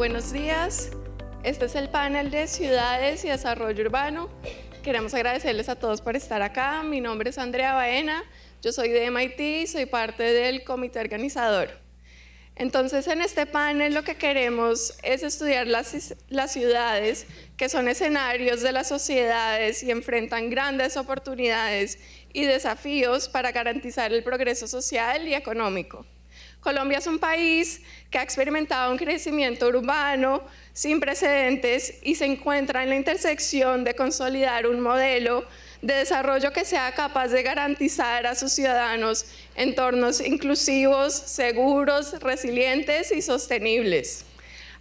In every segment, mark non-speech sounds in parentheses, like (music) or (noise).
buenos días. Este es el panel de Ciudades y Desarrollo Urbano. Queremos agradecerles a todos por estar acá. Mi nombre es Andrea Baena, yo soy de MIT y soy parte del comité organizador. Entonces, en este panel lo que queremos es estudiar las, las ciudades, que son escenarios de las sociedades y enfrentan grandes oportunidades y desafíos para garantizar el progreso social y económico. Colombia es un país que ha experimentado un crecimiento urbano sin precedentes y se encuentra en la intersección de consolidar un modelo de desarrollo que sea capaz de garantizar a sus ciudadanos entornos inclusivos, seguros, resilientes y sostenibles.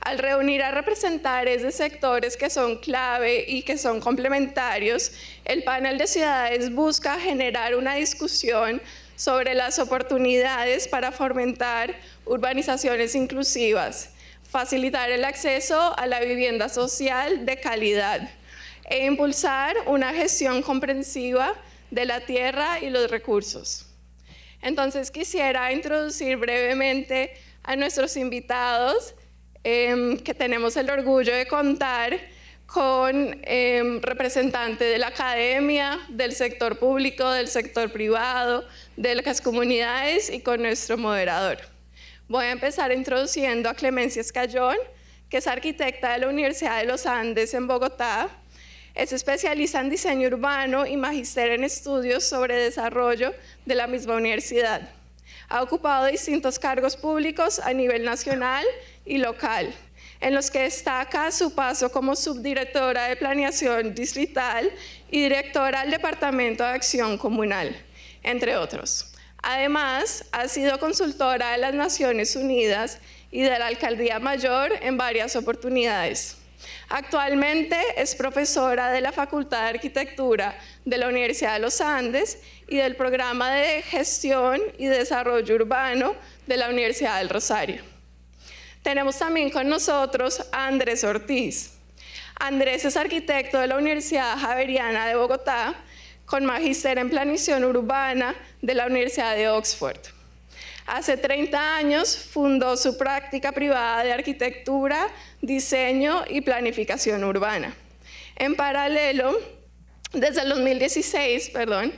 Al reunir a representantes de sectores que son clave y que son complementarios, el panel de ciudades busca generar una discusión sobre las oportunidades para fomentar urbanizaciones inclusivas, facilitar el acceso a la vivienda social de calidad e impulsar una gestión comprensiva de la tierra y los recursos. Entonces quisiera introducir brevemente a nuestros invitados em, que tenemos el orgullo de contar con em, representantes de la academia, del sector público, del sector privado, de las comunidades y con nuestro moderador. Voy a empezar introduciendo a Clemencia Escallón, que es arquitecta de la Universidad de los Andes en Bogotá. Es especialista en diseño urbano y magister en estudios sobre desarrollo de la misma universidad. Ha ocupado distintos cargos públicos a nivel nacional y local en los que destaca su paso como subdirectora de Planeación Distrital y directora del Departamento de Acción Comunal, entre otros. Además, ha sido consultora de las Naciones Unidas y de la Alcaldía Mayor en varias oportunidades. Actualmente es profesora de la Facultad de Arquitectura de la Universidad de los Andes y del Programa de Gestión y Desarrollo Urbano de la Universidad del Rosario. Tenemos también con nosotros a Andrés Ortiz. Andrés es arquitecto de la Universidad Javeriana de Bogotá, con magíster en planificación urbana de la Universidad de Oxford. Hace 30 años fundó su práctica privada de arquitectura, diseño y planificación urbana. En paralelo, desde el 2016, perdón,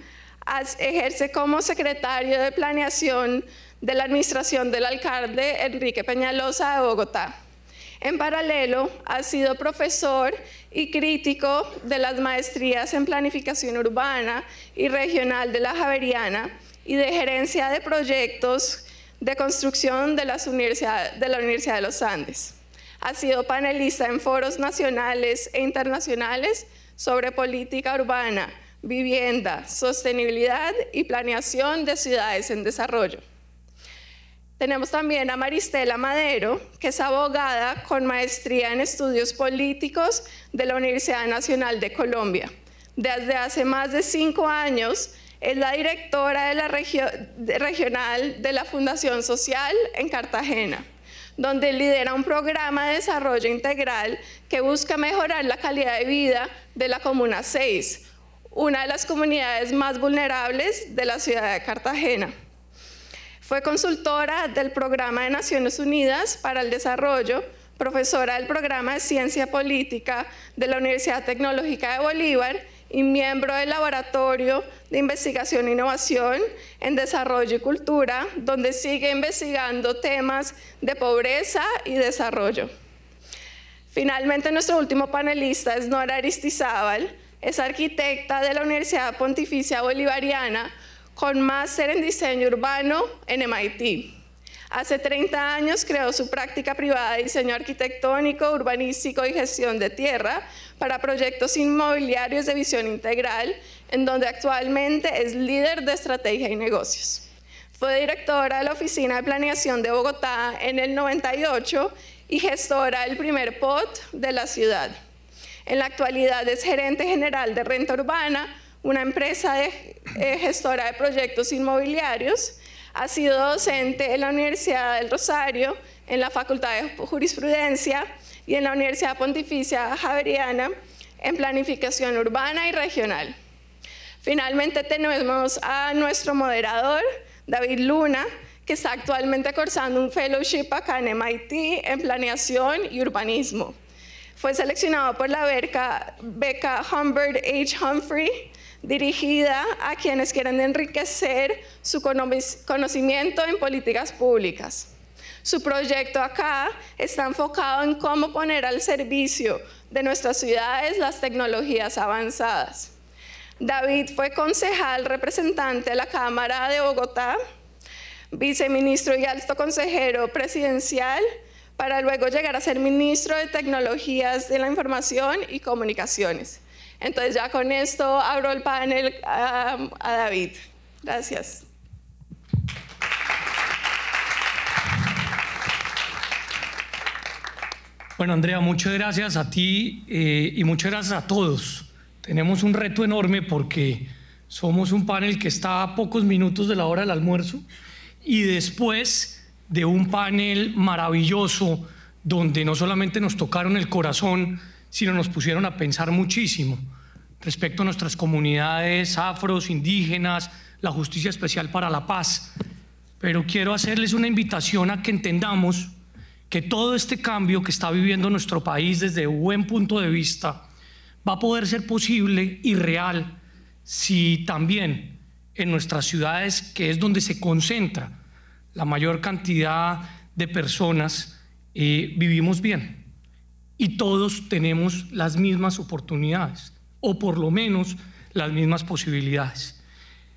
ejerce como secretario de planeación de la administración del alcalde Enrique Peñalosa de Bogotá. En paralelo, ha sido profesor y crítico de las maestrías en planificación urbana y regional de la Javeriana y de gerencia de proyectos de construcción de, de la Universidad de los Andes. Ha sido panelista en foros nacionales e internacionales sobre política urbana, vivienda, sostenibilidad y planeación de ciudades en desarrollo. Tenemos también a Maristela Madero, que es abogada con maestría en estudios políticos de la Universidad Nacional de Colombia. Desde hace más de cinco años es la directora de la regional de la Fundación Social en Cartagena, donde lidera un programa de desarrollo integral que busca mejorar la calidad de vida de la Comuna 6, una de las comunidades más vulnerables de la ciudad de Cartagena. Fue consultora del Programa de Naciones Unidas para el Desarrollo, profesora del Programa de Ciencia Política de la Universidad Tecnológica de Bolívar y miembro del Laboratorio de Investigación e Innovación en Desarrollo y Cultura, donde sigue investigando temas de pobreza y desarrollo. Finalmente, nuestro último panelista es Nora Aristizábal, es arquitecta de la Universidad Pontificia Bolivariana, con máster en diseño urbano en MIT. Hace 30 años creó su práctica privada de diseño arquitectónico, urbanístico y gestión de tierra para proyectos inmobiliarios de visión integral, en donde actualmente es líder de estrategia y negocios. Fue directora de la Oficina de Planeación de Bogotá en el 98 y gestora del primer POT de la ciudad. En la actualidad es gerente general de renta urbana una empresa eh, gestora de proyectos inmobiliarios. Ha sido docente en la Universidad del Rosario, en la Facultad de Jurisprudencia y en la Universidad Pontificia Javeriana en planificación urbana y regional. Finalmente tenemos a nuestro moderador, David Luna, que está actualmente cursando un fellowship acá en MIT en planeación y urbanismo. Fue seleccionado por la beca, beca Humbert H. Humphrey dirigida a quienes quieren enriquecer su conocimiento en políticas públicas. Su proyecto acá está enfocado en cómo poner al servicio de nuestras ciudades las tecnologías avanzadas. David fue concejal representante de la Cámara de Bogotá, viceministro y alto consejero presidencial, para luego llegar a ser ministro de Tecnologías de la Información y Comunicaciones. Entonces ya con esto abro el panel a, David. Gracias. Bueno, Andrea, muchas gracias a ti eh, y muchas gracias a todos. Tenemos un reto enorme porque somos un panel que está a pocos minutos de la hora del almuerzo y después de un panel maravilloso donde no solamente nos tocaron el corazón, sino nos pusieron a pensar muchísimo respecto a nuestras comunidades afros, indígenas, la justicia especial para la paz. Pero quiero hacerles una invitación a que entendamos que todo este cambio que está viviendo nuestro país desde un buen punto de vista va a poder ser posible y real si también en nuestras ciudades, que es donde se concentra la mayor cantidad de personas, eh, vivimos bien y todos tenemos las mismas oportunidades o por lo menos las mismas posibilidades.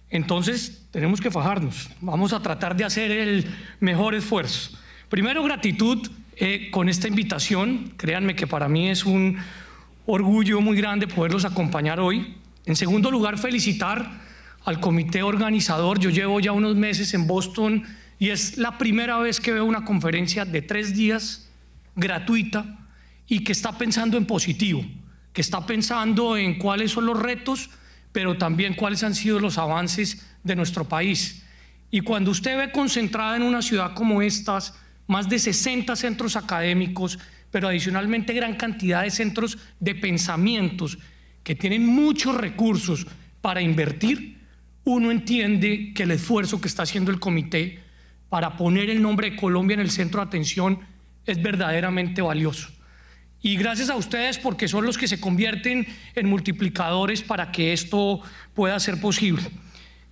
Entonces tenemos que fajarnos, vamos a tratar de hacer el mejor esfuerzo. Primero gratitud eh, con esta invitación, créanme que para mí es un orgullo muy grande poderlos acompañar hoy. En segundo lugar, felicitar al comité organizador, yo llevo ya unos meses en Boston y es la primera vez que veo una conferencia de tres días gratuita y que está pensando en positivo, que está pensando en cuáles son los retos, pero también cuáles han sido los avances de nuestro país. Y cuando usted ve concentrada en una ciudad como estas, más de 60 centros académicos, pero adicionalmente gran cantidad de centros de pensamientos que tienen muchos recursos para invertir, uno entiende que el esfuerzo que está haciendo el comité para poner el nombre de Colombia en el centro de atención es verdaderamente valioso. Y gracias a ustedes porque son los que se convierten en multiplicadores para que esto pueda ser posible.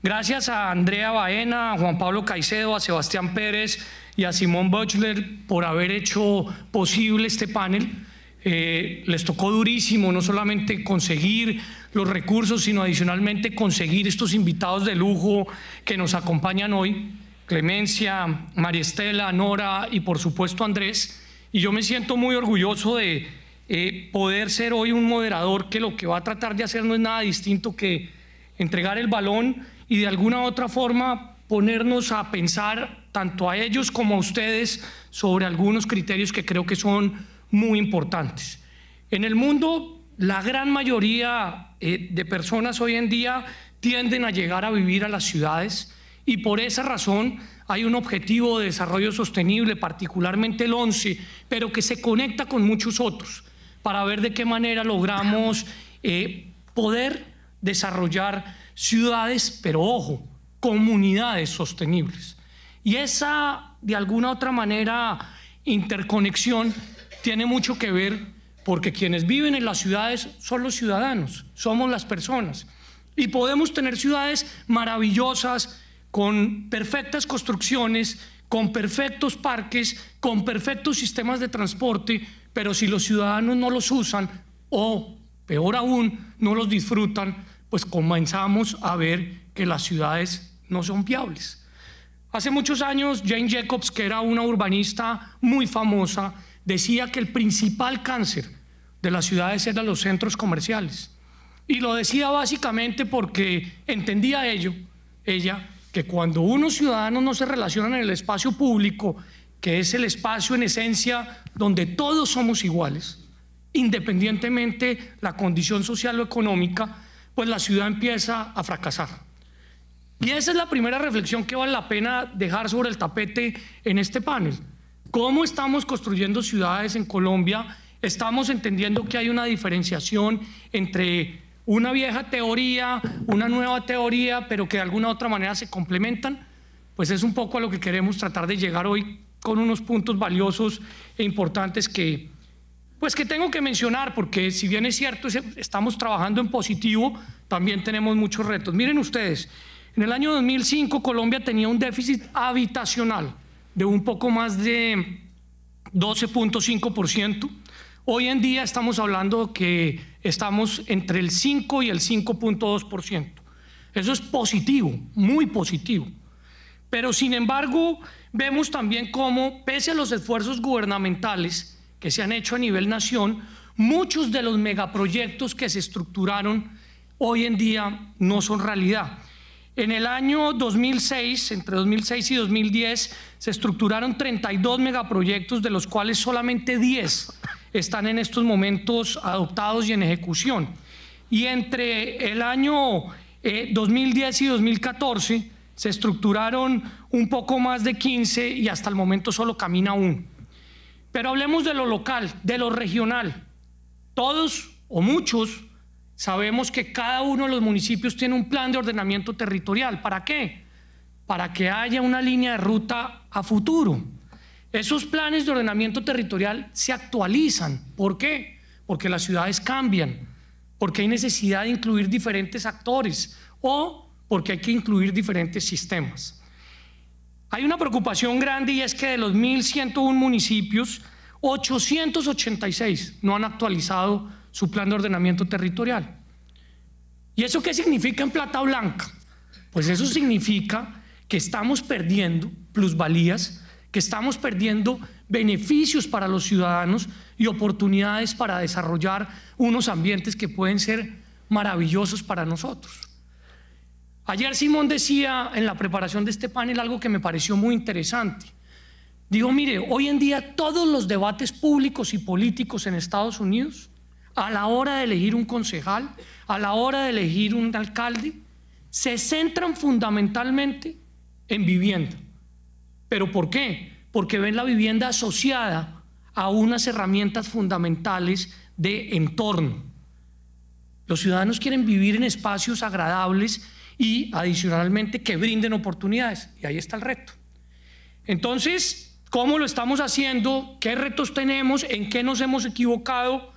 Gracias a Andrea Baena, a Juan Pablo Caicedo, a Sebastián Pérez y a Simón Butchler por haber hecho posible este panel. Eh, les tocó durísimo no solamente conseguir los recursos, sino adicionalmente conseguir estos invitados de lujo que nos acompañan hoy, Clemencia, María Estela, Nora y por supuesto Andrés. Y yo me siento muy orgulloso de eh, poder ser hoy un moderador que lo que va a tratar de hacer no es nada distinto que entregar el balón y de alguna u otra forma ponernos a pensar tanto a ellos como a ustedes sobre algunos criterios que creo que son muy importantes. En el mundo, la gran mayoría eh, de personas hoy en día tienden a llegar a vivir a las ciudades y por esa razón hay un objetivo de desarrollo sostenible, particularmente el 11, pero que se conecta con muchos otros para ver de qué manera logramos eh, poder desarrollar ciudades, pero ojo, comunidades sostenibles. Y esa, de alguna otra manera, interconexión tiene mucho que ver porque quienes viven en las ciudades son los ciudadanos, somos las personas. Y podemos tener ciudades maravillosas, con perfectas construcciones, con perfectos parques, con perfectos sistemas de transporte, pero si los ciudadanos no los usan o, peor aún, no los disfrutan, pues comenzamos a ver que las ciudades no son viables. Hace muchos años, Jane Jacobs, que era una urbanista muy famosa, decía que el principal cáncer de las ciudades eran los centros comerciales. Y lo decía básicamente porque entendía ello, ella, que cuando unos ciudadanos no se relacionan en el espacio público, que es el espacio en esencia donde todos somos iguales, independientemente la condición social o económica, pues la ciudad empieza a fracasar. Y esa es la primera reflexión que vale la pena dejar sobre el tapete en este panel. ¿Cómo estamos construyendo ciudades en Colombia? Estamos entendiendo que hay una diferenciación entre una vieja teoría, una nueva teoría, pero que de alguna otra manera se complementan, pues es un poco a lo que queremos tratar de llegar hoy con unos puntos valiosos e importantes que, pues que tengo que mencionar, porque si bien es cierto, estamos trabajando en positivo, también tenemos muchos retos. Miren ustedes, en el año 2005 Colombia tenía un déficit habitacional de un poco más de 12.5%. Hoy en día estamos hablando que estamos entre el 5 y el 5.2%. Eso es positivo, muy positivo. Pero sin embargo, vemos también cómo, pese a los esfuerzos gubernamentales que se han hecho a nivel nación, muchos de los megaproyectos que se estructuraron hoy en día no son realidad. En el año 2006, entre 2006 y 2010, se estructuraron 32 megaproyectos, de los cuales solamente 10 están en estos momentos adoptados y en ejecución. Y entre el año 2010 eh, y 2014 se estructuraron un poco más de 15 y hasta el momento solo camina uno. Pero hablemos de lo local, de lo regional. Todos o muchos sabemos que cada uno de los municipios tiene un plan de ordenamiento territorial. ¿Para qué? Para que haya una línea de ruta a futuro esos planes de ordenamiento territorial se actualizan. ¿Por qué? Porque las ciudades cambian, porque hay necesidad de incluir diferentes actores o porque hay que incluir diferentes sistemas. Hay una preocupación grande y es que de los 1.101 municipios, 886 no han actualizado su plan de ordenamiento territorial. ¿Y eso qué significa en plata blanca? Pues eso significa que estamos perdiendo plusvalías que estamos perdiendo beneficios para los ciudadanos y oportunidades para desarrollar unos ambientes que pueden ser maravillosos para nosotros. Ayer Simón decía en la preparación de este panel algo que me pareció muy interesante. Digo, mire, hoy en día todos los debates públicos y políticos en Estados Unidos, a la hora de elegir un concejal, a la hora de elegir un alcalde, se centran fundamentalmente en vivienda. ¿Pero por qué? Porque ven la vivienda asociada a unas herramientas fundamentales de entorno. Los ciudadanos quieren vivir en espacios agradables y adicionalmente que brinden oportunidades. Y ahí está el reto. Entonces, ¿cómo lo estamos haciendo? ¿Qué retos tenemos? ¿En qué nos hemos equivocado?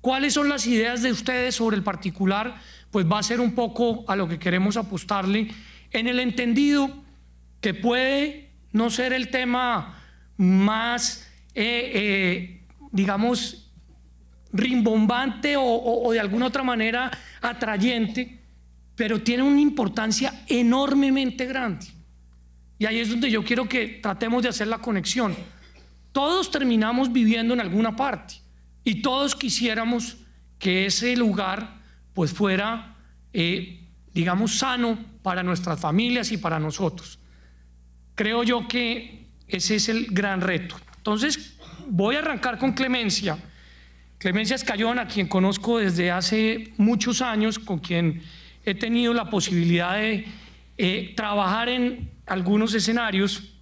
¿Cuáles son las ideas de ustedes sobre el particular? Pues va a ser un poco a lo que queremos apostarle en el entendido que puede no ser el tema más, eh, eh, digamos, rimbombante o, de alguna otra manera atrayente, pero tiene una importancia enormemente grande. Y ahí es donde yo quiero que tratemos de hacer la conexión. Todos terminamos viviendo en alguna parte y todos quisiéramos que ese lugar pues fuera, eh, digamos, sano para nuestras familias y para nosotros. Creo yo que ese es el gran reto. Entonces, voy a arrancar con Clemencia. Clemencia Escayón, a quien conozco desde hace muchos años, con quien he tenido la posibilidad de eh, trabajar en algunos escenarios.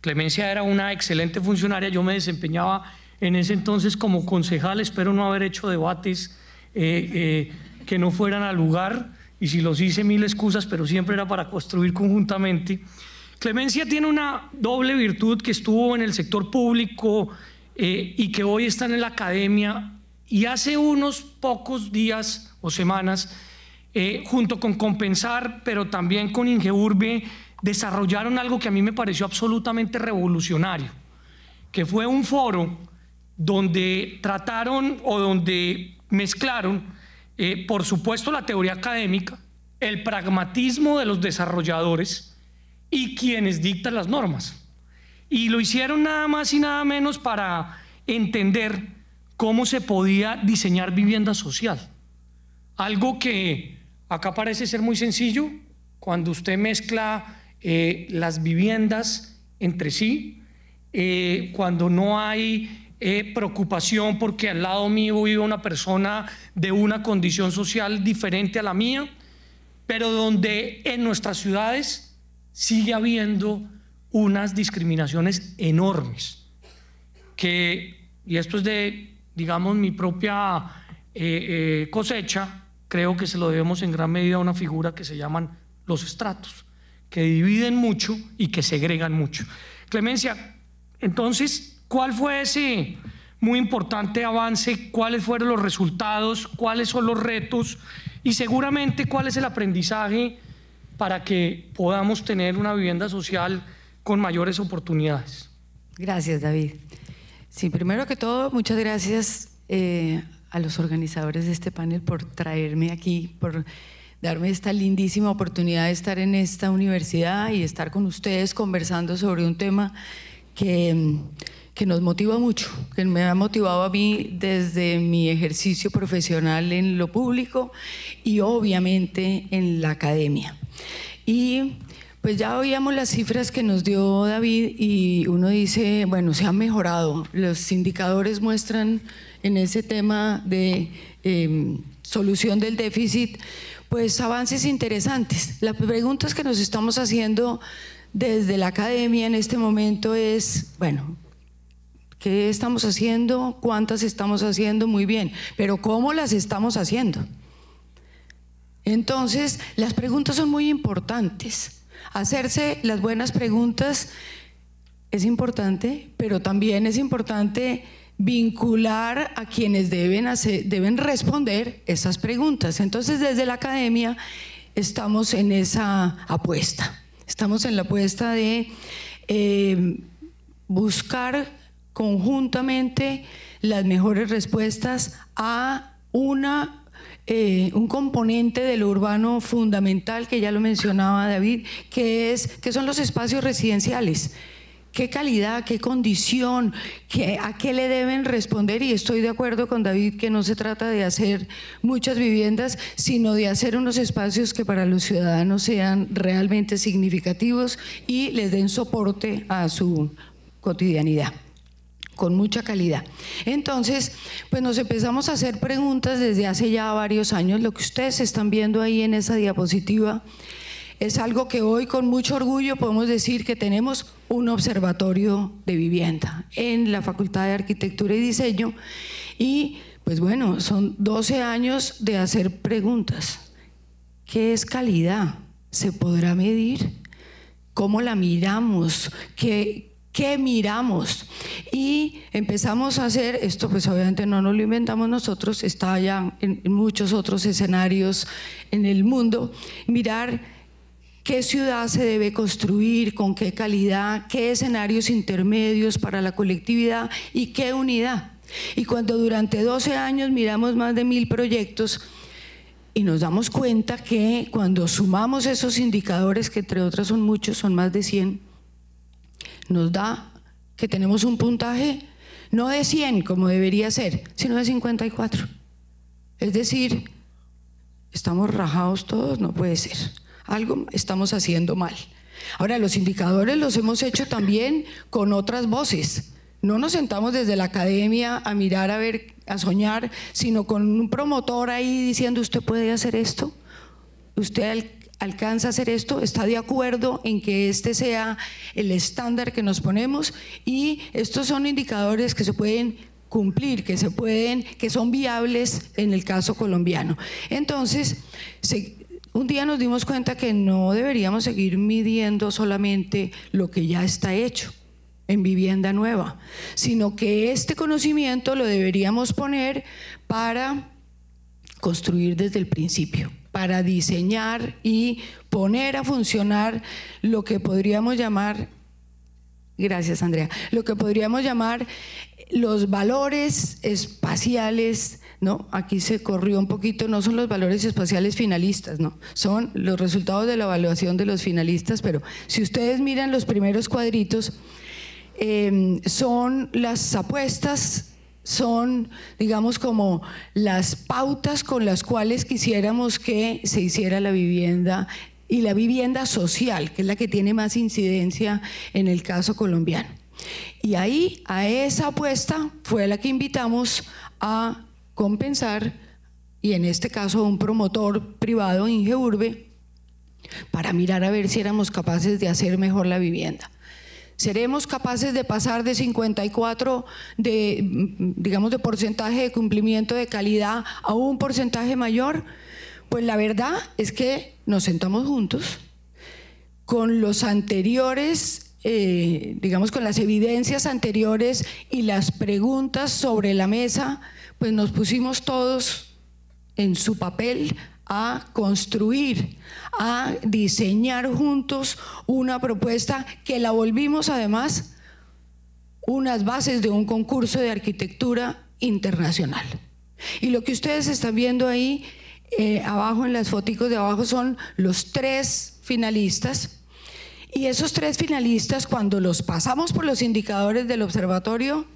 Clemencia era una excelente funcionaria, yo me desempeñaba en ese entonces como concejal, espero no haber hecho debates eh, eh, que no fueran al lugar, y si los hice mil excusas, pero siempre era para construir conjuntamente. Clemencia tiene una doble virtud que estuvo en el sector público eh, y que hoy está en la academia y hace unos pocos días o semanas, eh, junto con Compensar, pero también con Ingeurbe, desarrollaron algo que a mí me pareció absolutamente revolucionario, que fue un foro donde trataron o donde mezclaron, eh, por supuesto, la teoría académica, el pragmatismo de los desarrolladores, y quienes dictan las normas. Y lo hicieron nada más y nada menos para entender cómo se podía diseñar vivienda social. Algo que acá parece ser muy sencillo, cuando usted mezcla eh, las viviendas entre sí, eh, cuando no hay eh, preocupación porque al lado mío vive una persona de una condición social diferente a la mía, pero donde en nuestras ciudades sigue habiendo unas discriminaciones enormes, que, y esto es de, digamos, mi propia eh, eh, cosecha, creo que se lo debemos en gran medida a una figura que se llaman los estratos, que dividen mucho y que segregan mucho. Clemencia, entonces, ¿cuál fue ese muy importante avance? ¿Cuáles fueron los resultados? ¿Cuáles son los retos? Y seguramente, ¿cuál es el aprendizaje? para que podamos tener una vivienda social con mayores oportunidades. Gracias, David. Sí, primero que todo, muchas gracias eh, a los organizadores de este panel por traerme aquí, por darme esta lindísima oportunidad de estar en esta universidad y estar con ustedes conversando sobre un tema que nos motiva mucho, que me ha motivado a mí desde mi ejercicio profesional en lo público y obviamente en la academia. Y pues ya oíamos las cifras que nos dio David y uno dice, bueno, se ha mejorado. Los indicadores muestran en ese tema de em, solución del déficit, pues avances interesantes. Las preguntas que nos estamos haciendo desde la academia en este momento es, bueno, ¿qué estamos haciendo? ¿Cuántas estamos haciendo? Muy bien, pero ¿cómo las estamos haciendo? Entonces, las preguntas son muy importantes. Hacerse las buenas preguntas es importante, pero también es importante vincular a quienes deben, hacer, deben responder esas preguntas. Entonces, desde la academia estamos en esa apuesta. Estamos en la apuesta de eh, buscar conjuntamente las mejores respuestas a una eh, un componente de lo urbano fundamental, que ya lo mencionaba David, que, es, que son los espacios residenciales qué calidad, qué condición, a qué le deben responder. Y estoy de acuerdo con David que no se trata de hacer muchas viviendas, sino de hacer unos espacios que para los ciudadanos sean realmente significativos y les den soporte a su cotidianidad con mucha calidad. Entonces, pues nos empezamos a hacer preguntas desde hace ya varios años. Lo que ustedes están viendo ahí en esa diapositiva es algo que hoy con mucho orgullo podemos decir que tenemos un observatorio de vivienda en la Facultad de Arquitectura y Diseño y pues bueno, son 12 años de hacer preguntas. ¿Qué es calidad? ¿Se podrá medir? ¿Cómo la miramos? ¿Qué, qué miramos. Y empezamos a hacer, esto pues obviamente no nos lo inventamos nosotros, está ya en, muchos otros escenarios en el mundo, mirar qué ciudad se debe construir, con qué calidad, qué escenarios intermedios para la colectividad y qué unidad. Y cuando durante 12 años miramos más de mil proyectos, y nos damos cuenta que cuando sumamos esos indicadores, que entre otros son muchos, son más de 100, nos da que tenemos un puntaje no de 100 como debería ser, sino de 54. Es decir, estamos rajados todos, no puede ser. Algo estamos haciendo mal. Ahora, los indicadores los hemos hecho también con otras voces. No nos sentamos desde la academia a mirar, a ver, a soñar, sino con un promotor ahí diciendo, usted puede hacer esto, usted alcanza a hacer esto, está de acuerdo en que este sea el estándar que nos ponemos y estos son indicadores que se pueden cumplir, que se pueden, que son viables en el caso colombiano. Entonces, un día nos dimos cuenta que no deberíamos seguir midiendo solamente lo que ya está hecho en vivienda nueva, sino que este conocimiento lo deberíamos poner para construir desde el principio para diseñar y poner a funcionar lo que podríamos llamar, gracias Andrea, lo que podríamos llamar los valores espaciales, ¿no? Aquí se corrió un poquito, no son los valores espaciales finalistas, ¿no? Son los resultados de la evaluación de los finalistas, pero si ustedes miran los primeros cuadritos, eh, son las apuestas son, digamos, como las pautas con las cuales quisiéramos que se hiciera la vivienda y la vivienda social, que es la que tiene más incidencia en el caso colombiano. Y ahí, a esa apuesta, fue la que invitamos a compensar, y en este caso un promotor privado, Ingeurbe, para mirar a ver si éramos capaces de hacer mejor la vivienda. ¿Seremos capaces de pasar de 54 de, digamos, de porcentaje de cumplimiento de calidad a un porcentaje mayor? Pues la verdad es que nos sentamos juntos con los anteriores, eh, digamos, con las evidencias anteriores y las preguntas sobre la mesa, pues nos pusimos todos en su papel a construir, a diseñar juntos una propuesta que la volvimos además unas bases de un concurso de arquitectura internacional. Y lo que ustedes están viendo ahí eh, abajo en las fotos de abajo son los tres finalistas. Y esos tres finalistas, cuando los pasamos por los indicadores del observatorio,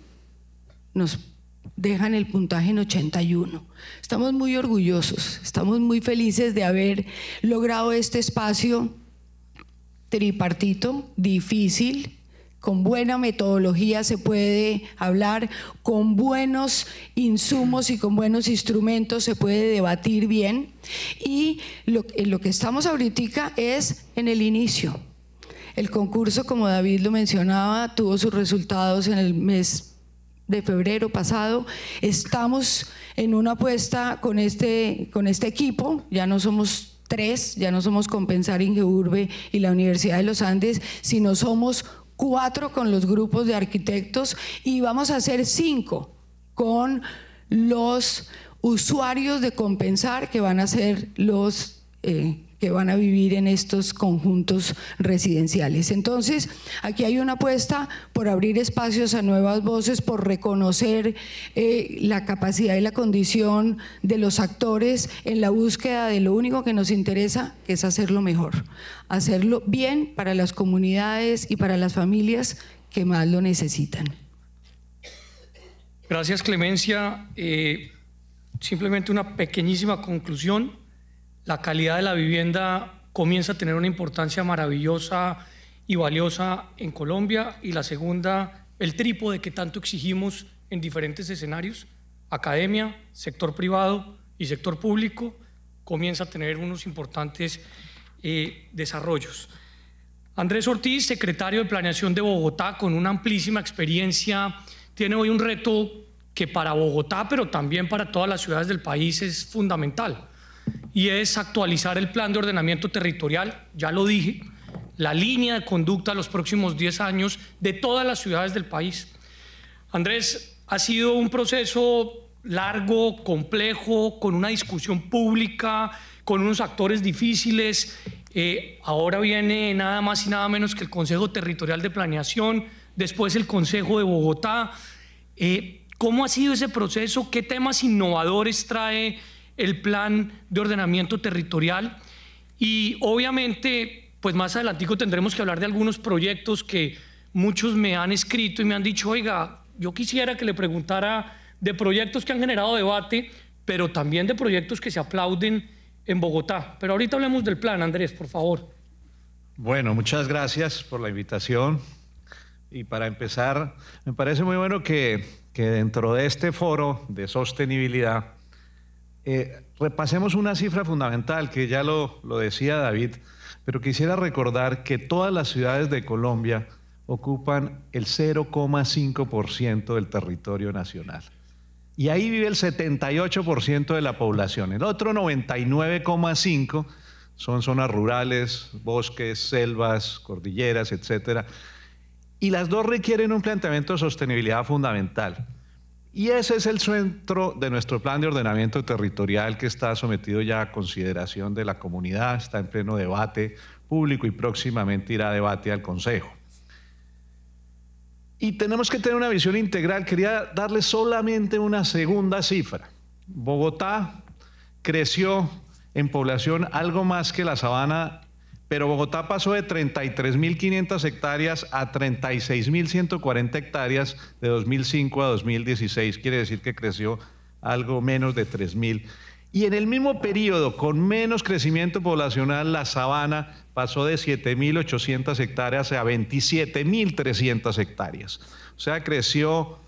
nos dejan el puntaje en 81. Estamos muy orgullosos, estamos muy felices de haber logrado este espacio tripartito, difícil, con buena metodología se puede hablar, con buenos insumos y con buenos instrumentos se puede debatir bien. Y lo, en eh, lo que estamos ahorita es en el inicio. El concurso, como David lo mencionaba, tuvo sus resultados en el mes de febrero pasado. Estamos en una apuesta con este, con este equipo, ya no somos tres, ya no somos Compensar Ingeurbe y la Universidad de los Andes, sino somos cuatro con los grupos de arquitectos y vamos a hacer cinco con los usuarios de Compensar, que van a ser los... Eh, que van a vivir en estos conjuntos residenciales. Entonces, aquí hay una apuesta por abrir espacios a nuevas voces, por reconocer eh, la capacidad y la condición de los actores en la búsqueda de lo único que nos interesa, que es hacerlo mejor, hacerlo bien para las comunidades y para las familias que más lo necesitan. Gracias, Clemencia. Eh, simplemente una pequeñísima conclusión la calidad de la vivienda comienza a tener una importancia maravillosa y valiosa en Colombia y la segunda, el trípode que tanto exigimos en diferentes escenarios, academia, sector privado y sector público, comienza a tener unos importantes eh, desarrollos. Andrés Ortiz, secretario de Planeación de Bogotá, con una amplísima experiencia, tiene hoy un reto que para Bogotá, pero también para todas las ciudades del país es fundamental y es actualizar el plan de ordenamiento territorial, ya lo dije, la línea de conducta a los próximos 10 años de todas las ciudades del país. Andrés, ha sido un proceso largo, complejo, con una discusión pública, con unos actores difíciles. Eh, ahora viene nada más y nada menos que el Consejo Territorial de Planeación, después el Consejo de Bogotá. Eh, ¿Cómo ha sido ese proceso? ¿Qué temas innovadores trae el plan de ordenamiento territorial y obviamente, pues más adelantico tendremos que hablar de algunos proyectos que muchos me han escrito y me han dicho, oiga, yo quisiera que le preguntara de proyectos que han generado debate, pero también de proyectos que se aplauden en Bogotá. Pero ahorita hablemos del plan, Andrés, por favor. Bueno, muchas gracias por la invitación. Y para empezar, me parece muy bueno que, que dentro de este foro de sostenibilidad eh, repasemos una cifra fundamental que ya lo, lo decía David, pero quisiera recordar que todas las ciudades de Colombia ocupan el 0,5% del territorio nacional. Y ahí vive el 78% de la población. El otro 99,5% son zonas rurales, bosques, selvas, cordilleras, etc. Y las dos requieren un planteamiento de sostenibilidad fundamental. Y ese es el centro de nuestro plan de ordenamiento territorial que está sometido ya a consideración de la comunidad, está en pleno debate público y próximamente irá a debate al Consejo. Y tenemos que tener una visión integral. Quería darle solamente una segunda cifra. Bogotá creció en población algo más que la sabana pero Bogotá pasó de 33.500 hectáreas a 36.140 hectáreas de 2005 a 2016, quiere decir que creció algo menos de 3.000. Y en el mismo periodo, con menos crecimiento poblacional, la sabana pasó de 7.800 hectáreas a 27.300 hectáreas. O sea, creció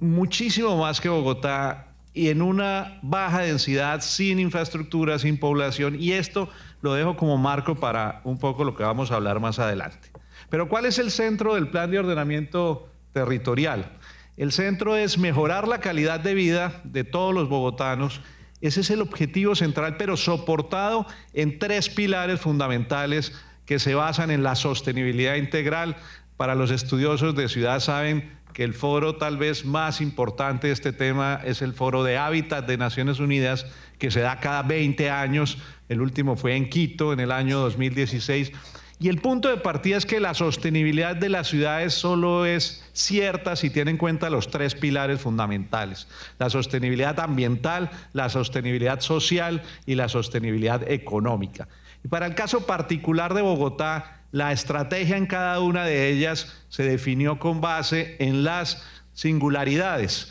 muchísimo más que Bogotá y en una baja densidad, sin infraestructura, sin población. Y esto lo dejo como marco para un poco lo que vamos a hablar más adelante. Pero ¿cuál es el centro del plan de ordenamiento territorial? El centro es mejorar la calidad de vida de todos los bogotanos. Ese es el objetivo central, pero soportado en tres pilares fundamentales que se basan en la sostenibilidad integral. Para los estudiosos de ciudad saben que el foro tal vez más importante de este tema es el foro de hábitat de Naciones Unidas, que se da cada 20 años el último fue en Quito en el año 2016. Y el punto de partida es que la sostenibilidad de las ciudades solo es cierta si tiene en cuenta los tres pilares fundamentales, la sostenibilidad ambiental, la sostenibilidad social y la sostenibilidad económica. Y para el caso particular de Bogotá, la estrategia en cada una de ellas se definió con base en las singularidades,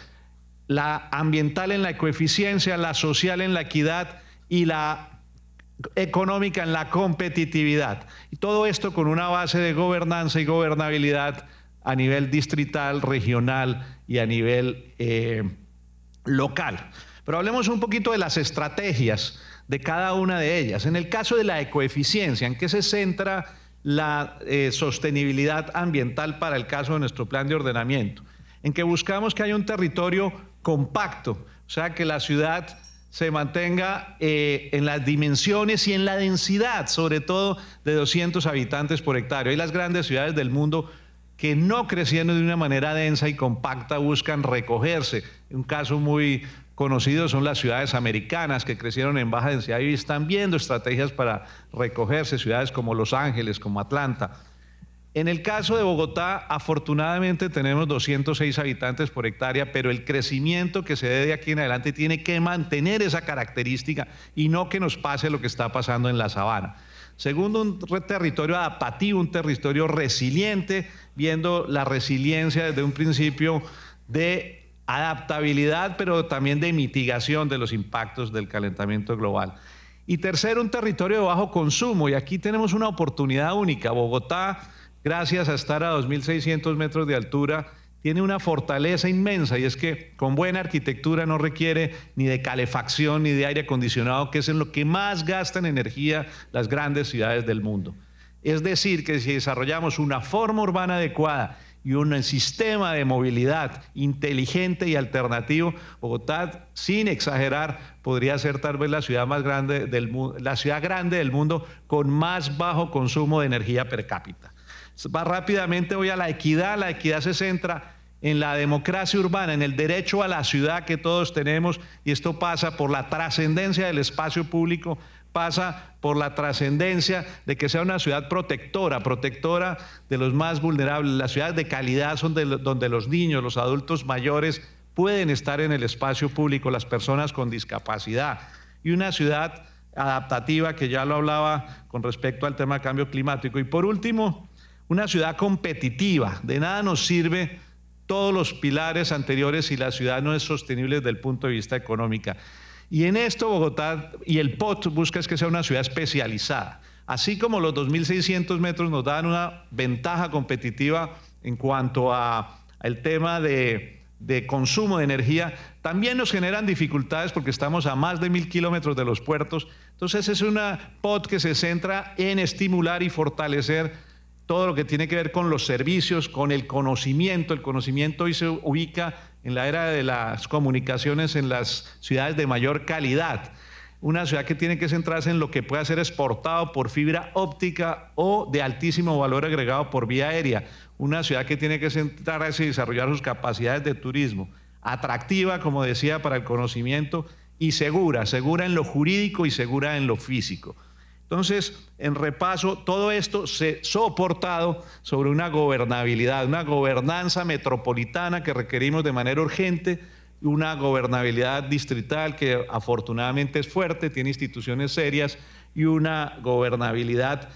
la ambiental en la coeficiencia, la social en la equidad y la económica, en la competitividad. Y todo esto con una base de gobernanza y gobernabilidad a nivel distrital, regional y a nivel eh, local. Pero hablemos un poquito de las estrategias de cada una de ellas. En el caso de la ecoeficiencia, ¿en qué se centra la eh, sostenibilidad ambiental para el caso de nuestro plan de ordenamiento? En que buscamos que haya un territorio compacto, o sea, que la ciudad se mantenga eh, en las dimensiones y en la densidad, sobre todo de 200 habitantes por hectárea. Hay las grandes ciudades del mundo que no creciendo de una manera densa y compacta buscan recogerse. Un caso muy conocido son las ciudades americanas que crecieron en baja densidad y están viendo estrategias para recogerse, ciudades como Los Ángeles, como Atlanta. En el caso de Bogotá, afortunadamente tenemos 206 habitantes por hectárea, pero el crecimiento que se dé de aquí en adelante tiene que mantener esa característica y no que nos pase lo que está pasando en la sabana. Segundo, un territorio adaptativo, un territorio resiliente, viendo la resiliencia desde un principio de adaptabilidad, pero también de mitigación de los impactos del calentamiento global. Y tercero, un territorio de bajo consumo. Y aquí tenemos una oportunidad única. Bogotá gracias a estar a 2.600 metros de altura, tiene una fortaleza inmensa y es que con buena arquitectura no requiere ni de calefacción ni de aire acondicionado, que es en lo que más gastan energía las grandes ciudades del mundo. Es decir, que si desarrollamos una forma urbana adecuada y un sistema de movilidad inteligente y alternativo, Bogotá, sin exagerar, podría ser tal vez la ciudad más grande del mundo, la ciudad grande del mundo con más bajo consumo de energía per cápita. Va rápidamente voy a la equidad. La equidad se centra en la democracia urbana, en el derecho a la ciudad que todos tenemos, y esto pasa por la trascendencia del espacio público, pasa por la trascendencia de que sea una ciudad protectora, protectora de los más vulnerables. Las ciudades de calidad son donde los niños, los adultos mayores pueden estar en el espacio público, las personas con discapacidad. Y una ciudad adaptativa, que ya lo hablaba con respecto al tema del cambio climático. Y por último, una ciudad competitiva. De nada nos sirve todos los pilares anteriores si la ciudad no es sostenible desde el punto de vista económico. Y en esto Bogotá y el POT busca es que sea una ciudad especializada. Así como los 2.600 metros nos dan una ventaja competitiva en cuanto al tema de, de, consumo de energía, también nos generan dificultades porque estamos a más de mil kilómetros de los puertos. Entonces es una POT que se centra en estimular y fortalecer todo lo que tiene que ver con los servicios, con el conocimiento. El conocimiento hoy se ubica en la era de las comunicaciones en las ciudades de mayor calidad. Una ciudad que tiene que centrarse en lo que pueda ser exportado por fibra óptica o de altísimo valor agregado por vía aérea. Una ciudad que tiene que centrarse y desarrollar sus capacidades de turismo. Atractiva, como decía, para el conocimiento y segura, segura en lo jurídico y segura en lo físico. Entonces, en repaso, todo esto se soportado sobre una gobernabilidad, una gobernanza metropolitana que requerimos de manera urgente, una gobernabilidad distrital que afortunadamente es fuerte, tiene instituciones serias y una gobernabilidad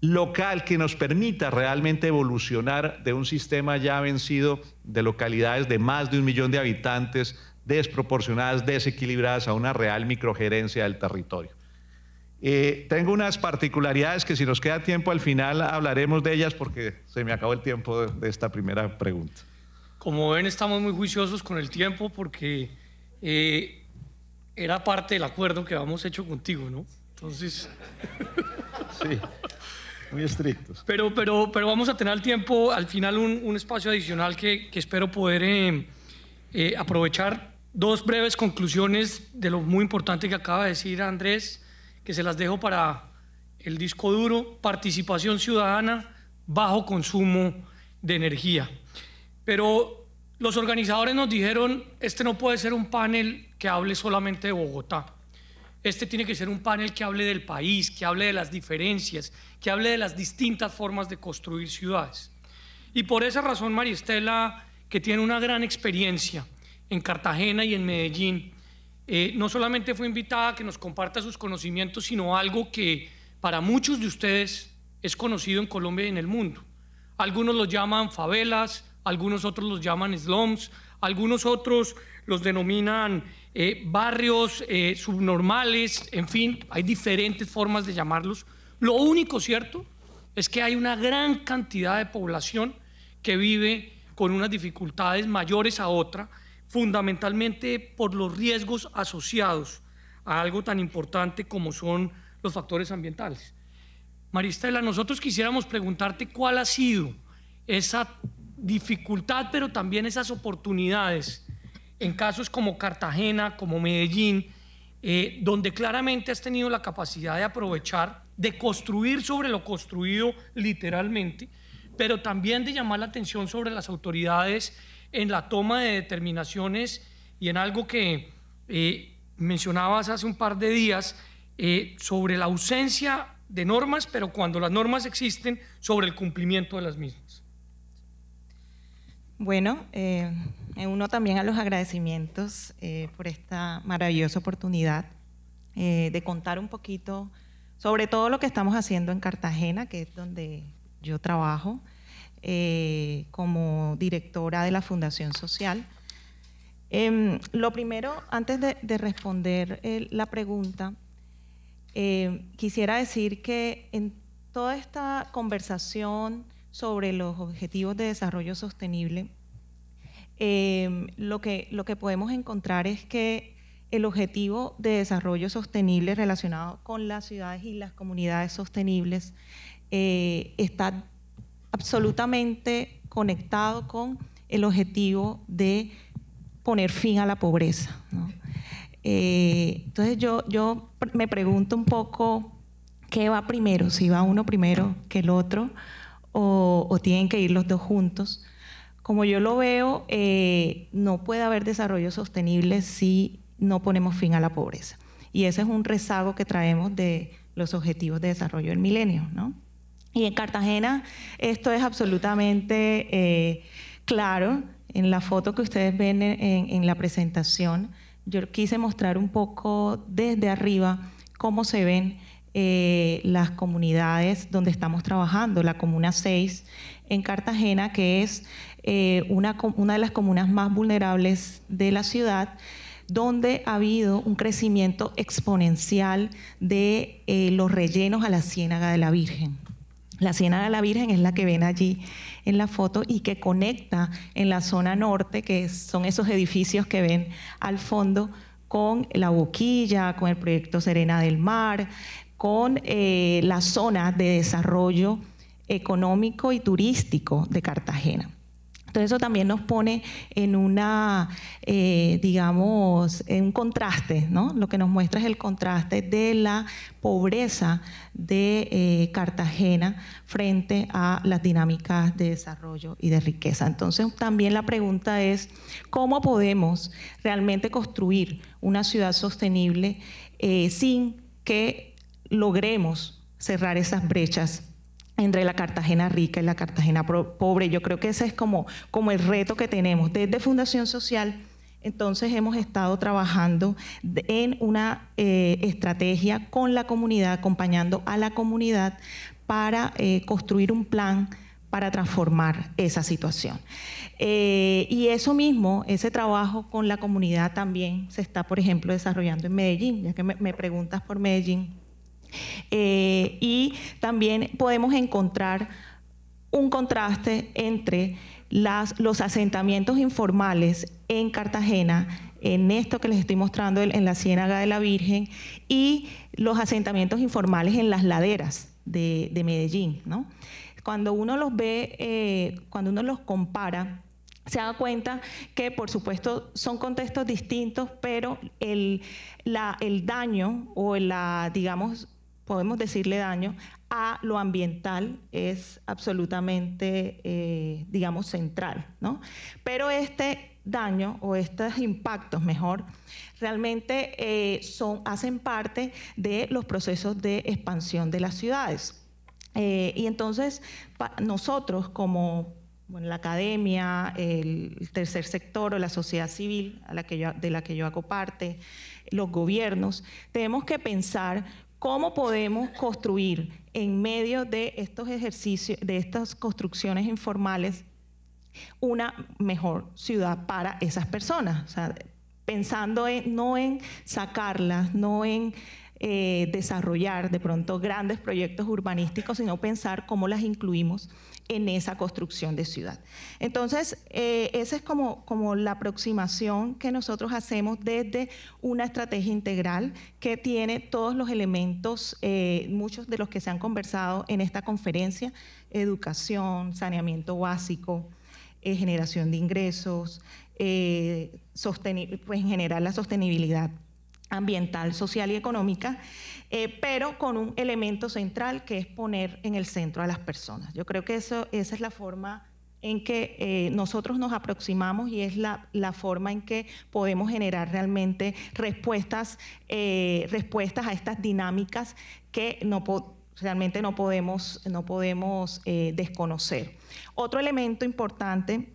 local que nos permita realmente evolucionar de un sistema ya vencido de localidades de más de un millón de habitantes desproporcionadas, desequilibradas a una real microgerencia del territorio. Eh, tengo unas particularidades que si nos queda tiempo al final hablaremos de ellas porque se me acabó el tiempo de, esta primera pregunta. Como ven, estamos muy juiciosos con el tiempo porque eh, era parte del acuerdo que hemos hecho contigo, ¿no? Entonces... (laughs) sí, muy estrictos. Pero, pero, pero vamos a tener al tiempo, al final, un, espacio adicional que, espero poder eh, aprovechar. Dos breves conclusiones de lo muy importante que acaba de decir Andrés que se las dejo para el disco duro, participación ciudadana, bajo consumo de energía. Pero los organizadores nos dijeron, este no puede ser un panel que hable solamente de Bogotá. Este tiene que ser un panel que hable del país, que hable de las diferencias, que hable de las distintas formas de construir ciudades. Y por esa razón, Maristela, que tiene una gran experiencia en Cartagena y en Medellín, eh, no solamente fue invitada a que nos comparta sus conocimientos, sino algo que para muchos de ustedes es conocido en Colombia y en el mundo. Algunos los llaman favelas, algunos otros los llaman slums, algunos otros los denominan eh, barrios eh, subnormales, en fin, hay diferentes formas de llamarlos. Lo único cierto es que hay una gran cantidad de población que vive con unas dificultades mayores a otra fundamentalmente por los riesgos asociados a algo tan importante como son los factores ambientales. Maristela, nosotros quisiéramos preguntarte cuál ha sido esa dificultad, pero también esas oportunidades en casos como Cartagena, como Medellín, eh, donde claramente has tenido la capacidad de aprovechar, de construir sobre lo construido literalmente, pero también de llamar la atención sobre las autoridades en la toma de determinaciones y en algo que eh, mencionabas hace un par de días eh, sobre la ausencia de normas, pero cuando las normas existen, sobre el cumplimiento de las mismas. Bueno, eh, uno también a los agradecimientos por esta maravillosa oportunidad de contar un poquito sobre todo lo que estamos haciendo en Cartagena, que es donde yo trabajo, eh, como directora de la Fundación Social. Em, lo primero, antes de, responder eh, la pregunta, eh, quisiera decir que en toda esta conversación sobre los objetivos de desarrollo sostenible, em, lo, que, lo que podemos encontrar es que el objetivo de desarrollo sostenible relacionado con las ciudades y las comunidades sostenibles está absolutamente conectado con el objetivo de poner fin a la pobreza. Eh, entonces yo, yo me pregunto un poco qué va primero, si va uno primero que el otro o, tienen que ir los dos juntos. Como yo lo veo, eh, no puede haber desarrollo sostenible si no ponemos fin a la pobreza. Y ese es un rezago que traemos de los objetivos de desarrollo del milenio, ¿no? Y en Cartagena esto es absolutamente eh, claro. En la foto que ustedes ven en, la presentación, yo quise mostrar un poco desde arriba cómo se ven eh, las comunidades donde estamos trabajando, la Comuna 6 en Cartagena, que es eh, una, de las comunas más vulnerables de la ciudad donde ha habido un crecimiento exponencial de los rellenos a la Ciénaga de la Virgen. La Siena de la Virgen es la que ven allí en la foto y que conecta en la zona norte, que son esos edificios que ven al fondo, con la Boquilla, con el proyecto Serena del Mar, con eh, la zona de desarrollo económico y turístico de Cartagena. Entonces eso también nos pone en una, eh, digamos, en un contraste, ¿no? Lo que nos muestra es el contraste de la pobreza de eh, Cartagena frente a las dinámicas de desarrollo y de riqueza. Entonces también la pregunta es, ¿cómo podemos realmente construir una ciudad sostenible eh, sin que logremos cerrar esas brechas entre la Cartagena rica y la Cartagena pobre. Yo creo que ese es como, como el reto que tenemos. Desde Fundación Social, entonces hemos estado trabajando en una eh, estrategia con la comunidad, acompañando a la comunidad para eh, construir un plan para transformar esa situación. Eh, y eso mismo, ese trabajo con la comunidad también se está, por ejemplo, desarrollando en Medellín, ya que me preguntas por Medellín. Eh, y también podemos encontrar un contraste entre las, los asentamientos informales en Cartagena, en esto que les estoy mostrando en la Ciénaga de la Virgen, y los asentamientos informales en las laderas de, Medellín. ¿no? Cuando uno los ve, eh, cuando uno los compara, se da cuenta que, por supuesto, son contextos distintos, pero la, el daño o la, digamos, podemos decirle daño, a lo ambiental es absolutamente, eh, digamos, central. ¿no? Pero este daño o estos impactos, mejor, realmente eh, son, hacen parte de los procesos de expansión de las ciudades. Eh, y entonces nosotros como bueno, la academia, el tercer sector o la sociedad civil de la que yo hago parte, los gobiernos, tenemos que pensar cómo podemos construir en medio de estos ejercicios, de estas construcciones informales, una mejor ciudad para esas personas. pensando no en sacarlas, no en eh, desarrollar de pronto grandes proyectos urbanísticos, sino pensar cómo las incluimos en esa construcción de ciudad. Entonces, eh, esa es como, la aproximación que nosotros hacemos desde una estrategia integral que tiene todos los elementos, eh, muchos de los que se han conversado en esta conferencia, educación, saneamiento básico, generación de ingresos, pues, en general la sostenibilidad ambiental, social y económica, eh, pero con un elemento central que es poner en el centro a las personas. Yo creo que eso, esa es la forma en que eh, nosotros nos aproximamos y es la, forma en que podemos generar realmente respuestas, eh, respuestas a estas dinámicas que realmente no podemos, no podemos desconocer. Otro elemento importante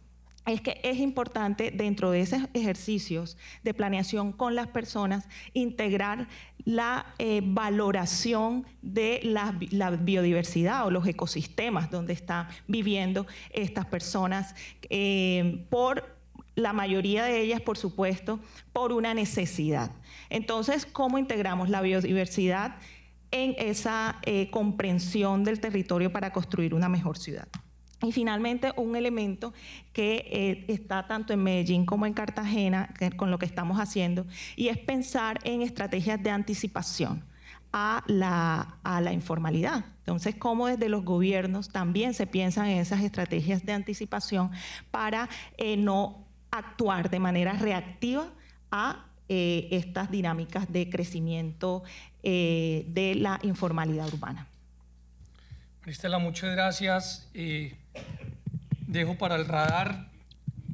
es que es importante dentro de esos ejercicios de planeación con las personas integrar la eh, valoración de la, biodiversidad o los ecosistemas donde están viviendo estas personas eh, por la mayoría de ellas, por supuesto, por una necesidad. Entonces, ¿cómo integramos la biodiversidad en esa eh, comprensión del territorio para construir una mejor ciudad? Y finalmente, un elemento que eh, está tanto en Medellín como en Cartagena, con lo que estamos haciendo, y es pensar en estrategias de anticipación. A la, informalidad. Entonces, cómo desde los gobiernos también se piensan en esas estrategias de anticipación para eh, no actuar de manera reactiva a eh, estas dinámicas de crecimiento de la informalidad urbana. Cristela, muchas gracias dejo para el radar,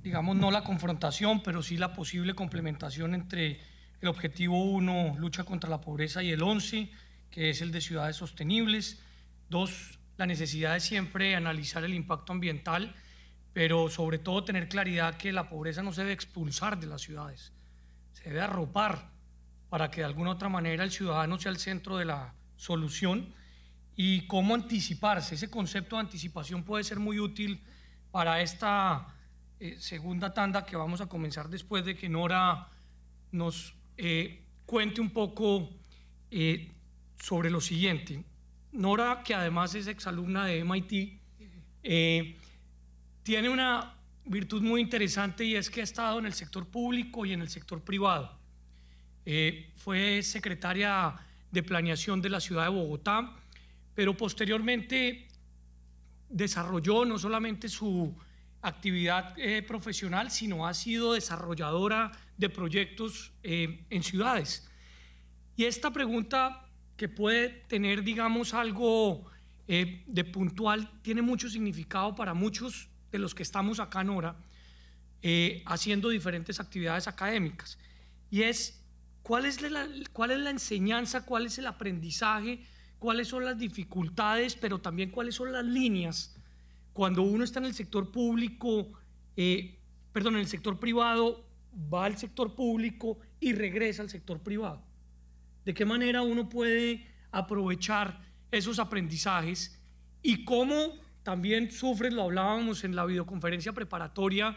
digamos, no la confrontación, pero sí la posible complementación entre el objetivo 1, lucha contra la pobreza, y el 11, que es el de ciudades sostenibles. Dos, la necesidad de siempre analizar el impacto ambiental, pero sobre todo tener claridad que la pobreza no se debe expulsar de las ciudades, se debe arropar para que de alguna otra manera el ciudadano sea el centro de la solución y cómo anticiparse. Ese concepto de anticipación puede ser muy útil para esta eh, segunda tanda que vamos a comenzar después de que Nora nos eh, cuente un poco eh, sobre lo siguiente. Nora, que además es exalumna de MIT, tiene una virtud muy interesante y es que ha estado en el sector público y en el sector privado. fue secretaria de planeación de la ciudad de Bogotá, pero posteriormente desarrolló no solamente su actividad eh, profesional, sino ha sido desarrolladora de proyectos eh, en ciudades. Y esta pregunta que puede tener, digamos, algo eh, de puntual, tiene mucho significado para muchos de los que estamos acá en hora, haciendo diferentes actividades académicas. Y es, ¿cuál es la enseñanza, cuál es el aprendizaje cuáles son las dificultades, pero también cuáles son las líneas cuando uno está en el sector público, eh, perdón, en el sector privado, va al sector público y regresa al sector privado. ¿De qué manera uno puede aprovechar esos aprendizajes y cómo también sufre, lo hablábamos en la videoconferencia preparatoria,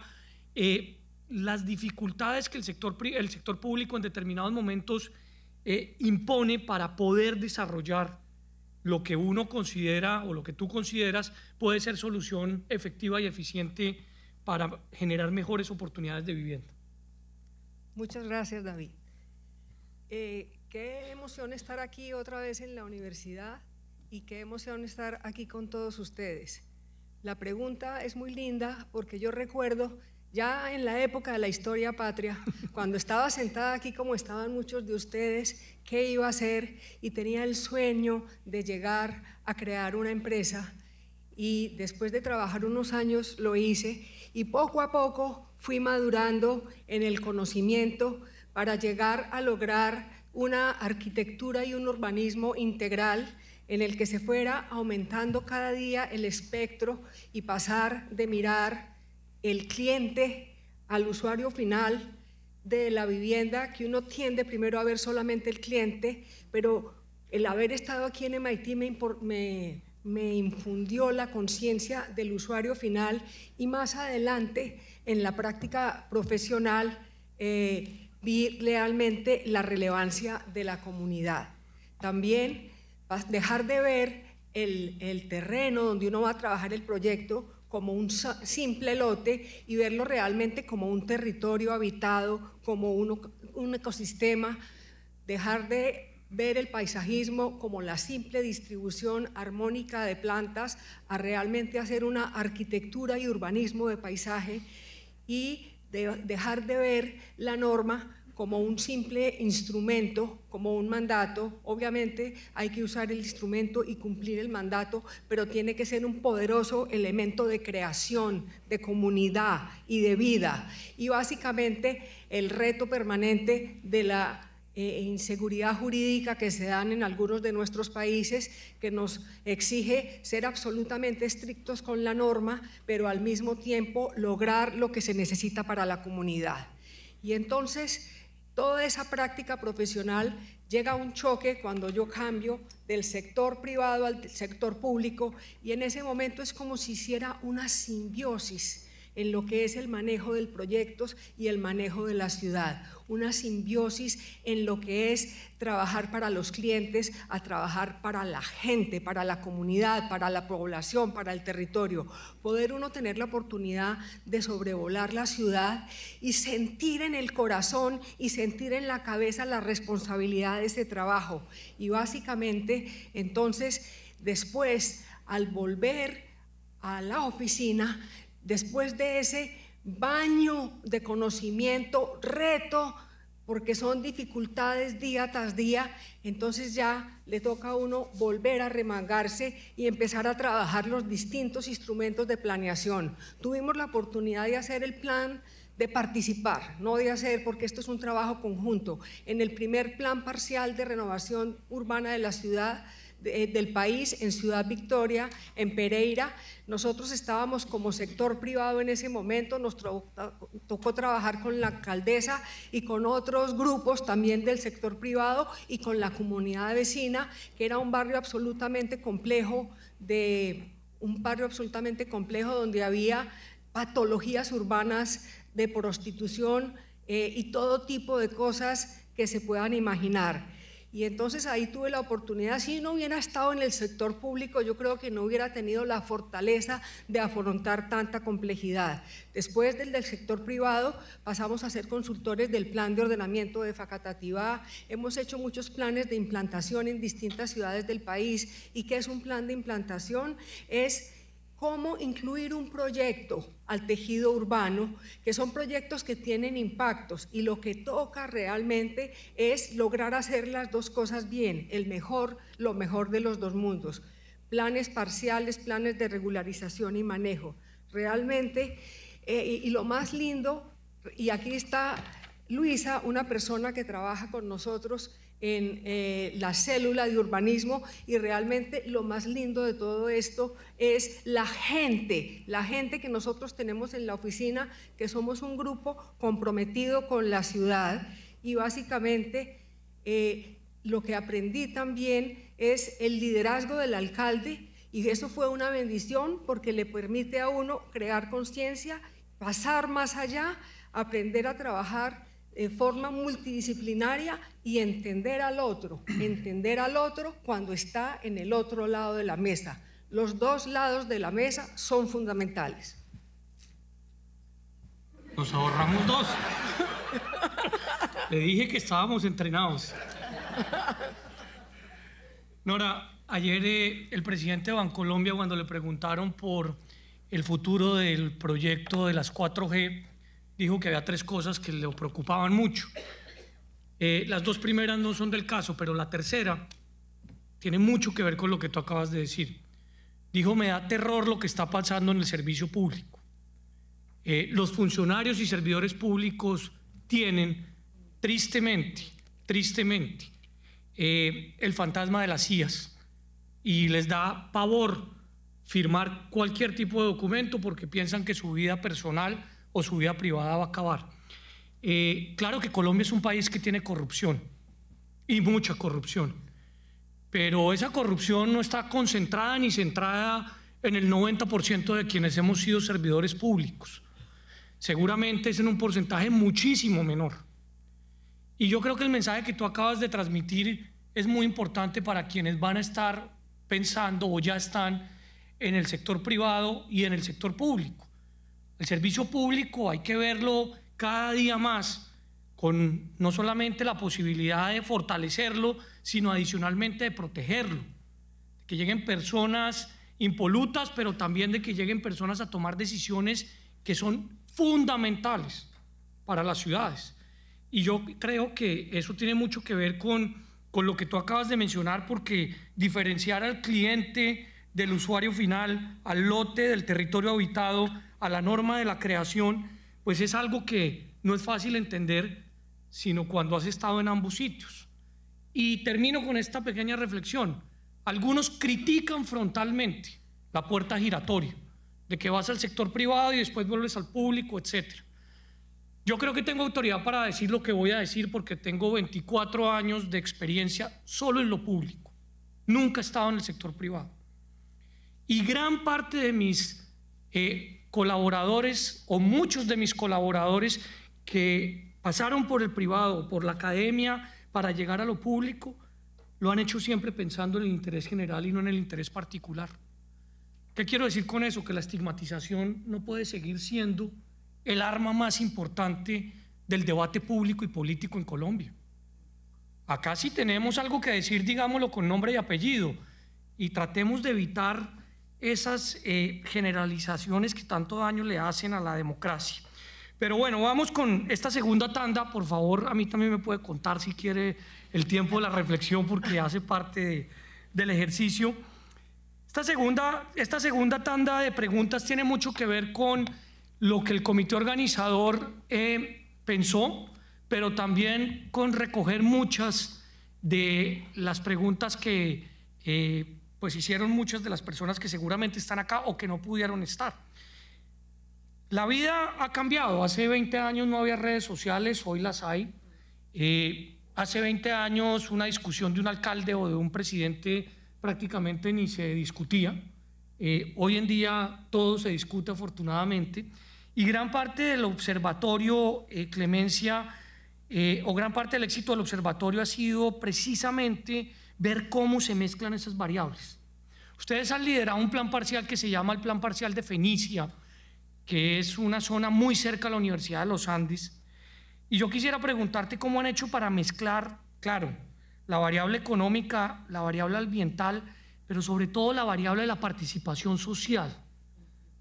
eh, las dificultades que el sector, el sector público en determinados momentos eh, impone para poder desarrollar lo que uno considera o lo que tú consideras puede ser solución efectiva y eficiente para generar mejores oportunidades de vivienda. Muchas gracias, David. Eh, qué emoción estar aquí otra vez en la universidad y qué emoción estar aquí con todos ustedes. La pregunta es muy linda porque yo recuerdo ya en la época de la historia patria, (laughs) cuando estaba sentada aquí como estaban muchos de ustedes, qué iba a hacer y tenía el sueño de llegar a crear una empresa y después de trabajar unos años lo hice y poco a poco fui madurando en el conocimiento para llegar a lograr una arquitectura y un urbanismo integral en el que se fuera aumentando cada día el espectro y pasar de mirar el cliente al usuario final de la vivienda, que uno tiende primero a ver solamente el cliente, pero el haber estado aquí en MIT me, me, infundió la conciencia del usuario final y más adelante en la práctica profesional eh, vi realmente la relevancia de la comunidad. También dejar de ver el, el terreno donde uno va a trabajar el proyecto como un simple lote y verlo realmente como un territorio habitado, como un, ecosistema, dejar de ver el paisajismo como la simple distribución armónica de plantas a realmente hacer una arquitectura y urbanismo de paisaje y dejar de ver la norma como un simple instrumento, como un mandato. Obviamente hay que usar el instrumento y cumplir el mandato, pero tiene que ser un poderoso elemento de creación, de comunidad y de vida. Y básicamente el reto permanente de la eh, inseguridad jurídica que se dan en algunos de nuestros países, que nos exige ser absolutamente estrictos con la norma, pero al mismo tiempo lograr lo que se necesita para la comunidad. Y entonces, Toda esa práctica profesional llega a un choque cuando yo cambio del sector privado al sector público y en ese momento es como si hiciera una simbiosis en lo que es el manejo del proyectos y el manejo de la ciudad, una simbiosis en lo que es trabajar para los clientes, a trabajar para la gente, para la comunidad, para la población, para el territorio. Poder uno tener la oportunidad de sobrevolar la ciudad y sentir en el corazón y sentir en la cabeza la responsabilidad de ese trabajo. Y básicamente, entonces, después, al volver a la oficina, después de ese baño de conocimiento, reto, porque son dificultades día tras día, entonces ya le toca a uno volver a remangarse y empezar a trabajar los distintos instrumentos de planeación. Tuvimos la oportunidad de hacer el plan de participar, no de hacer, porque esto es un trabajo conjunto. En el primer plan parcial de renovación urbana de la ciudad, eh, del país, en Ciudad Victoria, en Pereira. Nosotros estábamos como sector privado en ese momento, nos tocó trabajar con la alcaldesa y con otros grupos también del sector privado y con la comunidad vecina, que era un barrio absolutamente complejo, de, un barrio absolutamente complejo donde había patologías urbanas de prostitución eh, y todo tipo de cosas que se puedan imaginar. Y entonces ahí tuve la oportunidad, si no hubiera estado en el sector público, yo creo que no hubiera tenido la fortaleza de afrontar tanta complejidad. Después del, sector privado, pasamos a ser consultores del plan de ordenamiento de Facatativá. Hemos hecho muchos planes de implantación en distintas ciudades del país. ¿Y qué es un plan de implantación? Es cómo incluir un proyecto al tejido urbano, que son proyectos que tienen impactos y lo que toca realmente es lograr hacer las dos cosas bien, el mejor, lo mejor de los dos mundos, planes parciales, planes de regularización y manejo. Realmente, eh, y lo más lindo, y aquí está Luisa, una persona que trabaja con nosotros, en eh, la célula de urbanismo y realmente lo más lindo de todo esto es la gente, la gente que nosotros tenemos en la oficina, que somos un grupo comprometido con la ciudad y básicamente eh, lo que aprendí también es el liderazgo del alcalde y eso fue una bendición porque le permite a uno crear conciencia, pasar más allá, aprender a trabajar de forma multidisciplinaria y entender al otro, entender al otro cuando está en el otro lado de la mesa. Los dos lados de la mesa son fundamentales. Nos ahorramos dos. Le dije que estábamos entrenados. Nora, ayer eh, el presidente de Bancolombia, cuando le preguntaron por el futuro del proyecto de las 4G, dijo que había tres cosas que le preocupaban mucho. Eh, las dos primeras no son del caso, pero la tercera tiene mucho que ver con lo que tú acabas de decir. Dijo, me da terror lo que está pasando en el servicio público. Eh, los funcionarios y servidores públicos tienen, tristemente, tristemente, eh, el fantasma de las CIAs y les da pavor firmar cualquier tipo de documento porque piensan que su vida personal o su vida privada va a acabar. Eh, claro que Colombia es un país que tiene corrupción y mucha corrupción, pero esa corrupción no está concentrada ni centrada en el 90% de quienes hemos sido servidores públicos. Seguramente es en un porcentaje muchísimo menor. Y yo creo que el mensaje que tú acabas de transmitir es muy importante para quienes van a estar pensando o ya están en el sector privado y en el sector público. El servicio público hay que verlo cada día más con no solamente la posibilidad de fortalecerlo, sino adicionalmente de protegerlo, que lleguen personas impolutas, pero también de que lleguen personas a tomar decisiones que son fundamentales para las ciudades. Y yo creo que eso tiene mucho que ver con, con lo que tú acabas de mencionar, porque diferenciar al cliente del usuario final, al lote del territorio habitado, la norma de la creación, pues es algo que no es fácil entender, sino cuando has estado en ambos sitios. Y termino con esta pequeña reflexión. Algunos critican frontalmente la puerta giratoria, de que vas al sector privado y después vuelves al público, etc. Yo creo que tengo autoridad para decir lo que voy a decir porque tengo 24 años de experiencia solo en lo público. Nunca he estado en el sector privado. Y gran parte de mis eh, colaboradores o muchos de mis colaboradores que pasaron por el privado, por la academia, para llegar a lo público, lo han hecho siempre pensando en el interés general y no en el interés particular. ¿Qué quiero decir con eso? Que la estigmatización no puede seguir siendo el arma más importante del debate público y político en Colombia. Acá sí tenemos algo que decir, digámoslo con nombre y apellido, y tratemos de evitar esas eh, generalizaciones que tanto daño le hacen a la democracia. Pero bueno, vamos con esta segunda tanda. Por favor, a mí también me puede contar si quiere el tiempo de la reflexión porque hace parte del ejercicio. Esta segunda, esta segunda tanda de preguntas tiene mucho que ver con lo que el comité organizador eh, pensó, pero también con recoger muchas de las preguntas que eh, pues hicieron muchas de las personas que seguramente están acá o que no pudieron estar. La vida ha cambiado. Hace 20 años no había redes sociales, hoy las hay. Eh, hace 20 años una discusión de un alcalde o de un presidente prácticamente ni se discutía. Eh, hoy en día todo se discute afortunadamente. Y gran parte del observatorio, eh, Clemencia, o gran parte del éxito del observatorio ha sido precisamente ver cómo se mezclan esas variables. Ustedes han liderado un plan parcial que se llama el Plan Parcial de Fenicia, que es una zona muy cerca a la Universidad de los Andes. Y yo quisiera preguntarte cómo han hecho para mezclar, claro, la variable económica, la variable ambiental, pero sobre todo la variable de la participación social,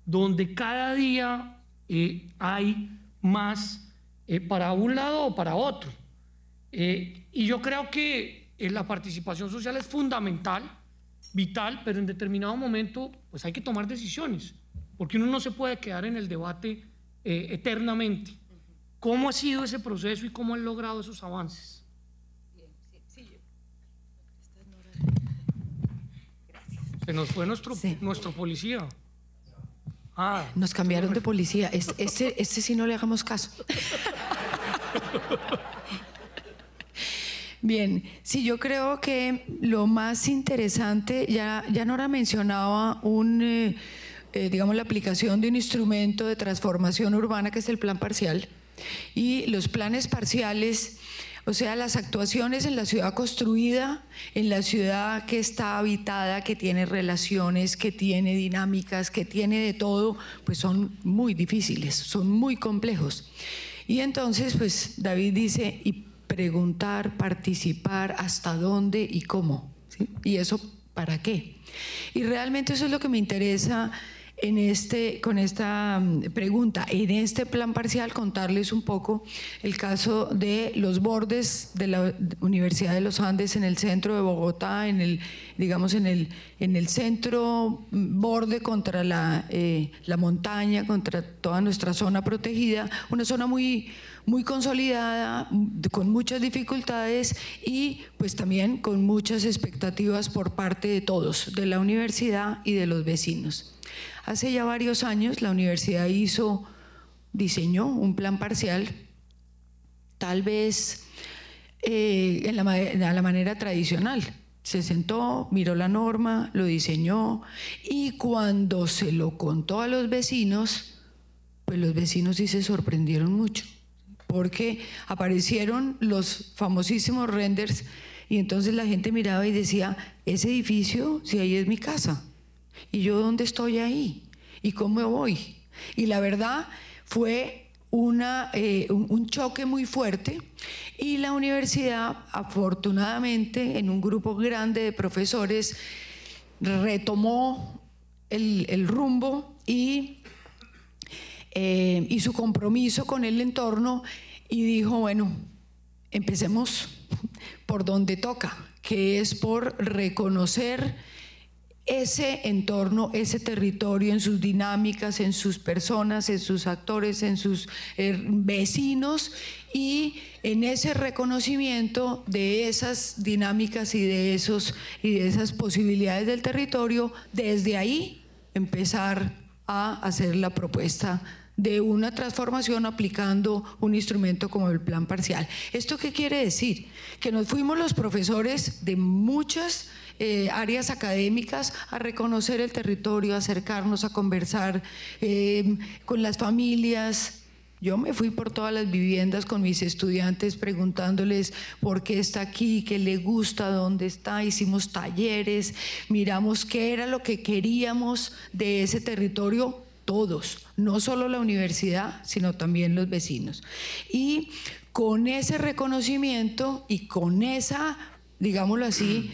donde cada día eh, hay más eh, para un lado o para otro. Eh, y yo creo que la participación social es fundamental vital, pero en determinado momento pues hay que tomar decisiones, porque uno no se puede quedar en el debate eh, eternamente. ¿Cómo ha sido ese proceso y cómo han logrado esos avances? Se nos fue nuestro, nuestro policía. Ah, nos cambiaron de policía. Este, este, este sí no le hagamos caso. (laughs) Bien, sí, yo creo que lo más interesante, ya, ya Nora mencionaba un... Eh, eh, digamos, la aplicación de un instrumento de transformación urbana que es el plan parcial. Y los planes parciales, o sea, las actuaciones en la ciudad construida, en la ciudad que está habitada, que tiene relaciones, que tiene dinámicas, que tiene de todo, pues son muy difíciles, son muy complejos. Y entonces, pues David dice, preguntar, participar, hasta dónde y cómo. ¿Y eso para qué? Y realmente eso es lo que me interesa en este, con esta mm, pregunta, en este plan parcial, contarles un poco el caso de los bordes de la Universidad de los Andes en el centro de Bogotá, en el, digamos, en el, en el centro mm, borde contra la, eh, la montaña, contra toda nuestra zona protegida, una zona muy muy consolidada, con muchas dificultades y pues también con muchas expectativas por parte de todos, de la universidad y de los vecinos. Hace ya varios años la universidad hizo, diseñó un plan parcial, tal vez eh, a la manera tradicional, se sentó, miró la norma, lo diseñó y cuando se lo contó a los vecinos, pues los vecinos sí se sorprendieron mucho porque aparecieron los famosísimos renders y entonces la gente miraba y decía, ese edificio, si ahí es mi casa, y yo dónde estoy ahí, y cómo voy. Y la verdad fue una, eh, un, choque muy fuerte y la universidad, afortunadamente, en un grupo grande de profesores, retomó el, el rumbo y eh, y su compromiso con el entorno y dijo, bueno, empecemos por donde toca, que es por reconocer ese entorno, ese territorio en sus dinámicas, en sus personas, en sus actores, en sus eh, vecinos y en ese reconocimiento de esas dinámicas y de, esos, y de esas posibilidades del territorio, desde ahí empezar a hacer la propuesta de una transformación aplicando un instrumento como el plan parcial. ¿Esto qué quiere decir? Que nos fuimos los profesores de muchas eh, áreas académicas a reconocer el territorio, acercarnos, a conversar eh, con las familias, yo me fui por todas las viviendas con mis estudiantes preguntándoles por qué está aquí, qué le gusta, dónde está. Hicimos talleres, miramos qué era lo que queríamos de ese territorio todos no solo la universidad, sino también los vecinos. Y con ese reconocimiento y con esa, digámoslo así,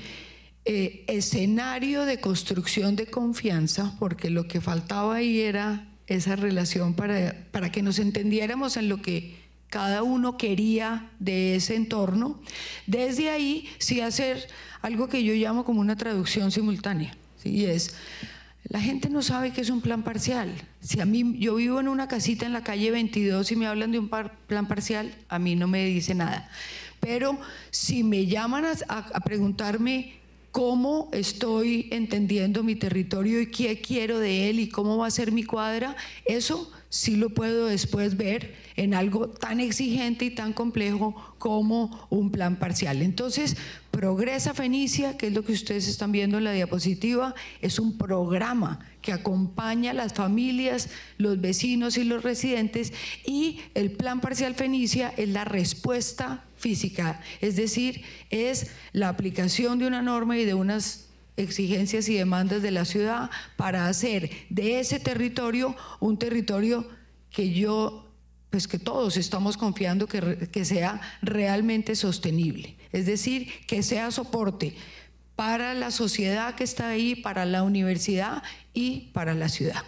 eh, escenario de construcción de confianza, porque lo que faltaba ahí era esa relación para, para que nos entendiéramos en lo que cada uno quería de ese entorno, desde ahí sí hacer algo que yo llamo como una traducción simultánea, ¿sí? y es la gente no sabe que es un plan parcial. Si a mí yo vivo en una casita en la calle 22 y me hablan de un plan parcial, a mí no me dice nada. Pero si me llaman a preguntarme cómo estoy entendiendo mi territorio y qué quiero de él y cómo va a ser mi cuadra, eso sí lo puedo después ver en algo tan exigente y tan complejo como un plan parcial. Entonces, Progresa Fenicia, que es lo que ustedes están viendo en la diapositiva, es un programa que acompaña a las familias, los vecinos y los residentes y el plan parcial Fenicia es la respuesta física, es decir, es la aplicación de una norma y de unas exigencias y demandas de la ciudad para hacer de ese territorio un territorio que yo, pues que todos estamos confiando que, sea realmente sostenible, es decir, que sea soporte para la sociedad que está ahí, para la universidad y para la ciudad.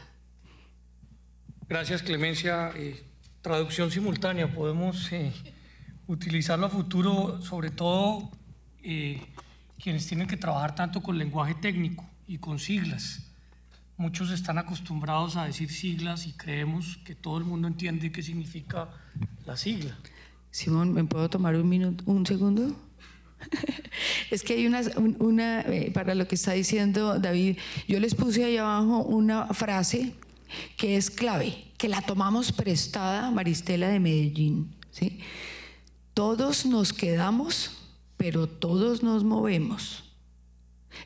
Gracias Clemencia. Eh, traducción simultánea, podemos eh, utilizarlo a futuro, sobre todo... Eh, quienes tienen que trabajar tanto con lenguaje técnico y con siglas. Muchos están acostumbrados a decir siglas y creemos que todo el mundo entiende qué significa la sigla. Simón, ¿me puedo tomar un minuto, un segundo? (laughs) Es que hay una, eh, para lo que está diciendo David, yo les puse ahí abajo una frase que es clave, que la tomamos prestada, Maristela de Medellín. ¿sí? Todos nos quedamos pero todos nos movemos.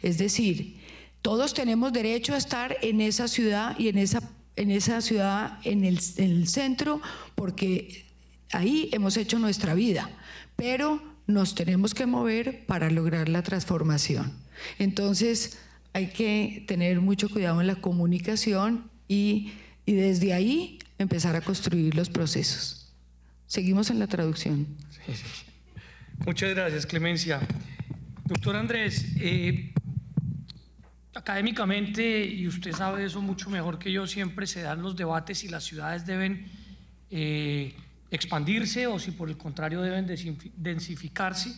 Es decir, todos tenemos derecho a estar en esa ciudad y en esa, en esa ciudad, en el, el centro, porque ahí hemos hecho nuestra vida, pero nos tenemos que mover para lograr la transformación. Entonces, hay que tener mucho cuidado en la comunicación y, y desde ahí empezar a construir los procesos. Seguimos en la traducción. Sí, sí. Muchas gracias, Clemencia. Doctor Andrés, eh, académicamente, y usted sabe eso mucho mejor que yo, siempre se dan los debates si las ciudades deben eh, expandirse o si por el contrario deben densificarse.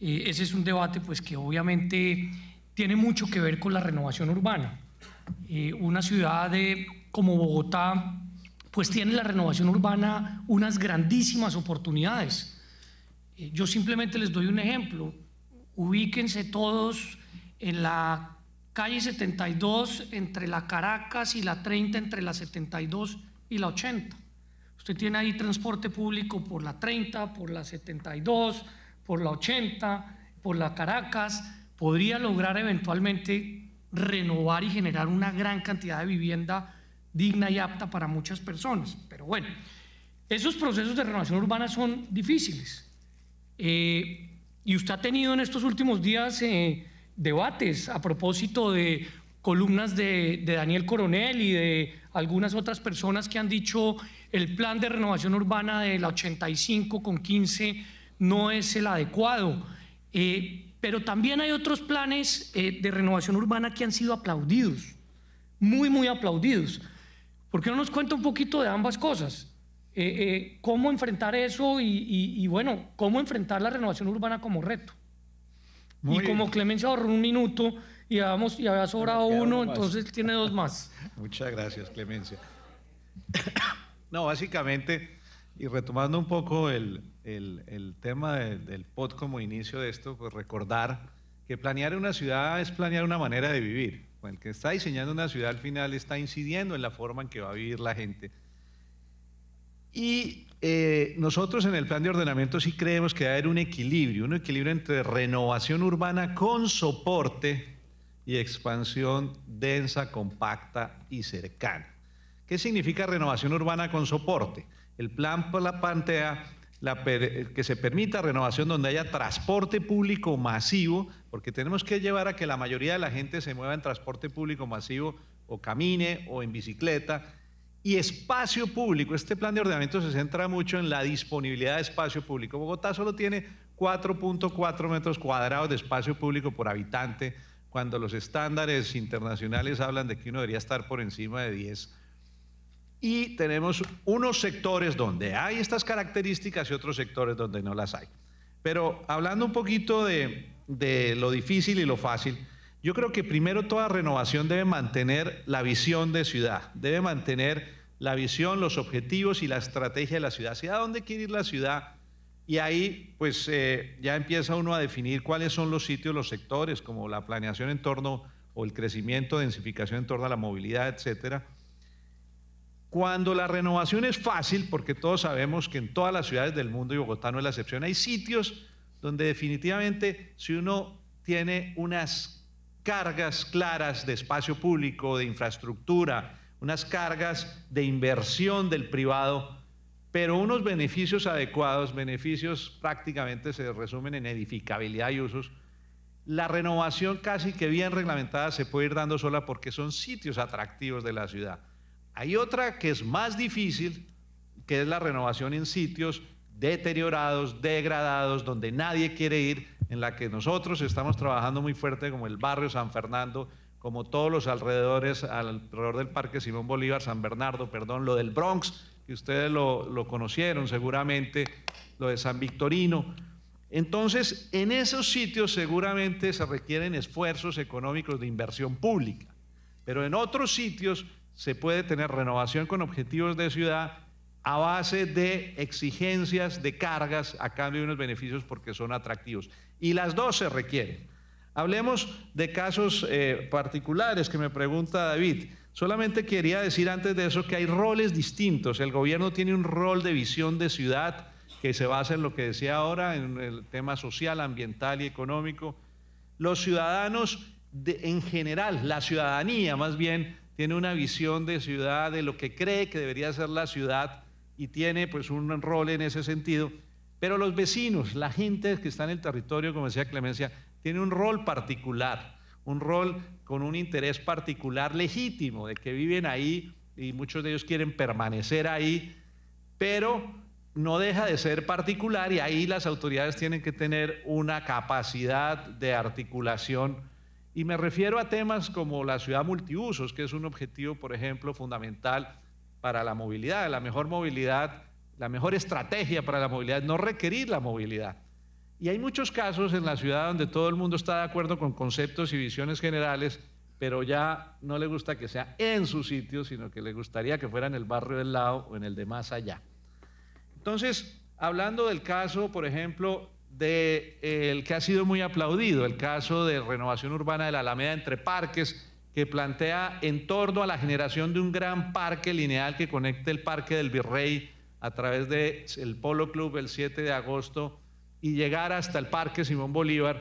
Eh, ese es un debate pues, que obviamente tiene mucho que ver con la renovación urbana. una ciudad como Bogotá, pues tiene la renovación urbana unas grandísimas oportunidades eh, yo simplemente les doy un ejemplo. Ubíquense todos en la calle 72, entre la Caracas y la 30, entre la 72 y la 80. Usted tiene ahí transporte público por la 30, por la 72, por la 80, por la Caracas. Podría lograr eventualmente renovar y generar una gran cantidad de vivienda digna y apta para muchas personas. Pero bueno, esos procesos de renovación urbana son difíciles eh, y usted ha tenido en estos últimos días eh, debates a propósito de columnas de, Daniel Coronel y de algunas otras personas que han dicho el plan de renovación urbana de la 85 con 15 no es el adecuado. Eh, pero también hay otros planes de renovación urbana que han sido aplaudidos, muy, muy aplaudidos. ¿Por qué no nos cuenta un poquito de ambas cosas? Eh, eh, cómo enfrentar eso y, bueno, cómo enfrentar la renovación urbana como reto. y como Clemencia ahorró un minuto y, habíamos, y había sobrado uno, entonces tiene dos más. (laughs) Muchas gracias, Clemencia. (coughs) No, básicamente, y retomando un poco el, el, tema del pod como inicio de esto, pues recordar que planear una ciudad es planear una manera de vivir. El que está diseñando una ciudad al final está incidiendo en la forma en que va a vivir la gente y eh, nosotros en el plan de ordenamiento sí creemos que debe haber un equilibrio, un equilibrio entre renovación urbana con soporte y expansión densa, compacta y cercana. ¿Qué significa renovación urbana con soporte? El plan la plantea la eh, que se permita renovación donde haya transporte público masivo, porque tenemos que llevar a que la mayoría de la gente se mueva en transporte público masivo o camine o en bicicleta y espacio público. Este plan de ordenamiento se centra mucho en la disponibilidad de espacio público. Bogotá solo tiene 4.4 metros cuadrados de espacio público por habitante, cuando los estándares internacionales hablan de que uno debería estar por encima de 10. Y tenemos unos sectores donde hay estas características y otros sectores donde no las hay. Pero hablando un poquito de, de lo difícil y lo fácil, yo creo que primero toda renovación debe mantener la visión de ciudad, debe mantener la visión, los objetivos y la estrategia de la ciudad. ¿A dónde quiere ir la ciudad? Y ahí pues eh, ya empieza uno a definir cuáles son los sitios, los sectores, como la planeación en torno o el crecimiento, densificación en torno a la movilidad, etcétera. Cuando la renovación es fácil, porque todos sabemos que en todas las ciudades del mundo, y Bogotá no es la excepción, hay sitios donde definitivamente si uno tiene unas cargas claras de espacio público, de infraestructura, unas cargas de inversión del privado, pero unos beneficios adecuados, beneficios prácticamente se resumen en edificabilidad y usos. La renovación casi que bien reglamentada se puede ir dando sola porque son sitios atractivos de la ciudad. Hay otra que es más difícil, que es la renovación en sitios deteriorados, degradados, donde nadie quiere ir, en la que nosotros estamos trabajando muy fuerte, como el barrio San Fernando, como todos los alrededores, alrededor del Parque Simón Bolívar, San Bernardo, perdón, lo del Bronx, que ustedes lo, lo conocieron seguramente, lo de San Victorino. Entonces, en esos sitios seguramente se requieren esfuerzos económicos de inversión pública, pero en otros sitios se puede tener renovación con objetivos de ciudad a base de exigencias, de cargas a cambio de unos beneficios porque son atractivos. Y las dos se requieren. Hablemos de casos eh, particulares que me pregunta David. Solamente quería decir antes de eso que hay roles distintos. El gobierno tiene un rol de visión de ciudad que se basa en lo que decía ahora, en el tema social, ambiental y económico. Los ciudadanos en general, la ciudadanía más bien, tiene una visión de ciudad, de lo que cree que debería ser la ciudad y tiene pues un rol en ese sentido. Pero los vecinos, la gente que está en el territorio, como decía Clemencia, tiene un rol particular, un rol con un interés particular legítimo, de que viven ahí y muchos de ellos quieren permanecer ahí, pero no deja de ser particular y ahí las autoridades tienen que tener una capacidad de articulación. Y me refiero a temas como la ciudad multiusos, que es un objetivo, por ejemplo, fundamental para la movilidad. La mejor movilidad la mejor estrategia para la movilidad es no requerir la movilidad. Y hay muchos casos en la ciudad donde todo el mundo está de acuerdo con conceptos y visiones generales, pero ya no le gusta que sea en su sitio, sino que le gustaría que fuera en el barrio del lado o en el de más allá. Entonces, hablando del caso, por ejemplo, de, eh, que ha sido muy aplaudido, el caso de renovación urbana de la Alameda entre parques, que plantea en torno a la generación de un gran parque lineal que conecte el Parque del Virrey a través del Polo Club el 7 de agosto y llegar hasta el Parque Simón Bolívar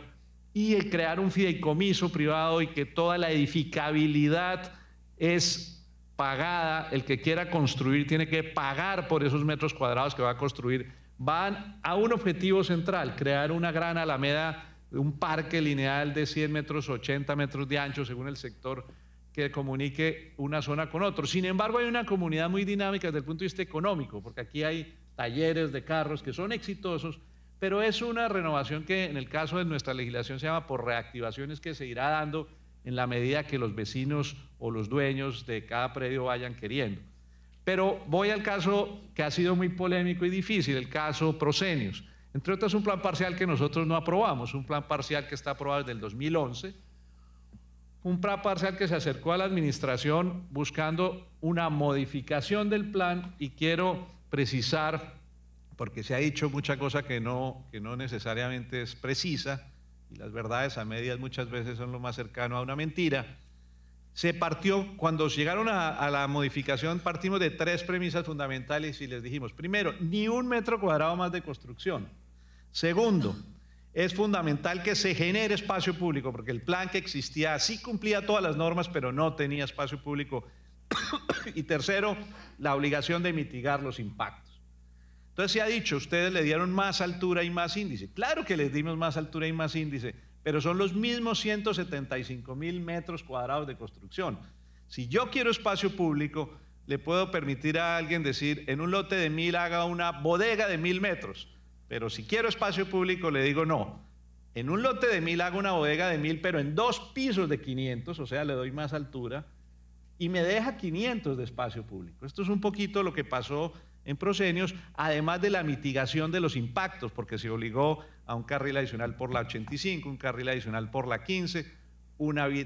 y crear un fideicomiso privado y que toda la edificabilidad es pagada, el que quiera construir tiene que pagar por esos metros cuadrados que va a construir, van a un objetivo central, crear una gran alameda, un parque lineal de 100 metros, 80 metros de ancho según el sector que comunique una zona con otra. Sin embargo, hay una comunidad muy dinámica desde el punto de vista económico, porque aquí hay talleres de carros que son exitosos, pero es una renovación que en el caso de nuestra legislación se llama por reactivaciones que se irá dando en la medida que los vecinos o los dueños de cada predio vayan queriendo. Pero voy al caso que ha sido muy polémico y difícil, el caso Prosenios. Entre otras, un plan parcial que nosotros no aprobamos, un plan parcial que está aprobado desde el 2011 un plan parcial que se acercó a la administración buscando una modificación del plan y quiero precisar, porque se ha dicho mucha cosa que no, que no necesariamente es precisa, y las verdades a medias muchas veces son lo más cercano a una mentira, se partió, cuando llegaron a, a la modificación, partimos de tres premisas fundamentales y les dijimos, primero, ni un metro cuadrado más de construcción. Segundo, es fundamental que se genere espacio público, porque el plan que existía sí cumplía todas las normas, pero no tenía espacio público. (coughs) y tercero, la obligación de mitigar los impactos. Entonces se ha dicho, ustedes le dieron más altura y más índice. Claro que les dimos más altura y más índice, pero son los mismos 175 mil metros cuadrados de construcción. Si yo quiero espacio público, le puedo permitir a alguien decir, en un lote de mil haga una bodega de mil metros pero si quiero espacio público, le digo no. En un lote de mil hago una bodega de mil, pero en dos pisos de 500, o sea, le doy más altura y me deja 500 de espacio público. Esto es un poquito lo que pasó en Prosenios, además de la mitigación de los impactos, porque se obligó a un carril adicional por la 85, un carril adicional por la 15,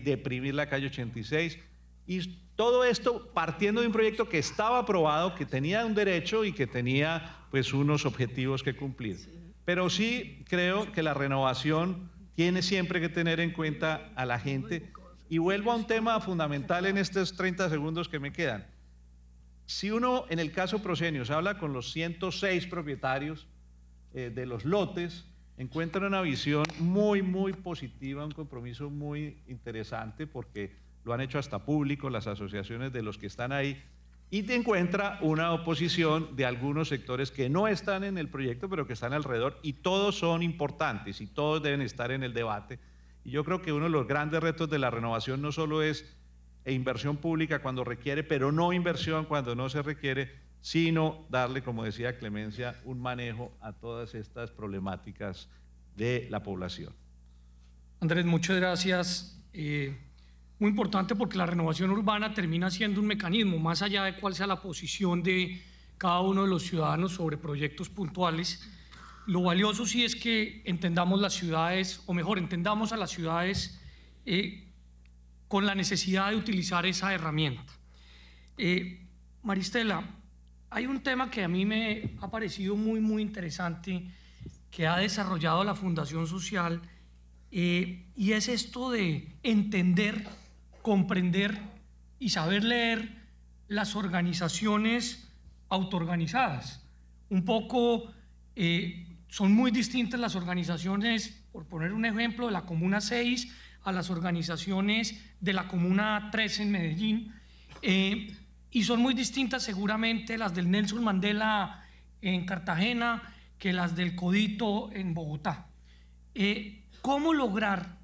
deprimir la calle 86 y todo esto partiendo de un proyecto que estaba aprobado, que tenía un derecho y que tenía pues unos objetivos que cumplir. Pero sí creo que la renovación tiene siempre que tener en cuenta a la gente. Y vuelvo a un tema fundamental en estos 30 segundos que me quedan. Si uno, en el caso se habla con los 106 propietarios eh, de los lotes, encuentra una visión muy, muy positiva, un compromiso muy interesante, porque lo han hecho hasta público las asociaciones de los que están ahí, y te encuentra una oposición de algunos sectores que no están en el proyecto, pero que están alrededor, y todos son importantes y todos deben estar en el debate. Y yo creo que uno de los grandes retos de la renovación no solo es e inversión pública cuando requiere, pero no inversión cuando no se requiere, sino darle, como decía Clemencia, un manejo a todas estas problemáticas de la población. Andrés, muchas gracias. Eh muy importante porque la renovación urbana termina siendo un mecanismo, más allá de cuál sea la posición de cada uno de los ciudadanos sobre proyectos puntuales. Lo valioso sí es que entendamos las ciudades, o mejor, entendamos a las ciudades eh, con la necesidad de utilizar esa herramienta. Eh, Maristela, hay un tema que a mí me ha parecido muy, muy interesante que ha desarrollado la Fundación Social eh, y es esto de entender comprender y saber leer las organizaciones autoorganizadas. Un poco eh, son muy distintas las organizaciones, por poner un ejemplo, de la Comuna 6 a las organizaciones de la Comuna 3 en Medellín. Eh, y son muy distintas seguramente las del Nelson Mandela en Cartagena que las del Codito en Bogotá. Eh, ¿Cómo lograr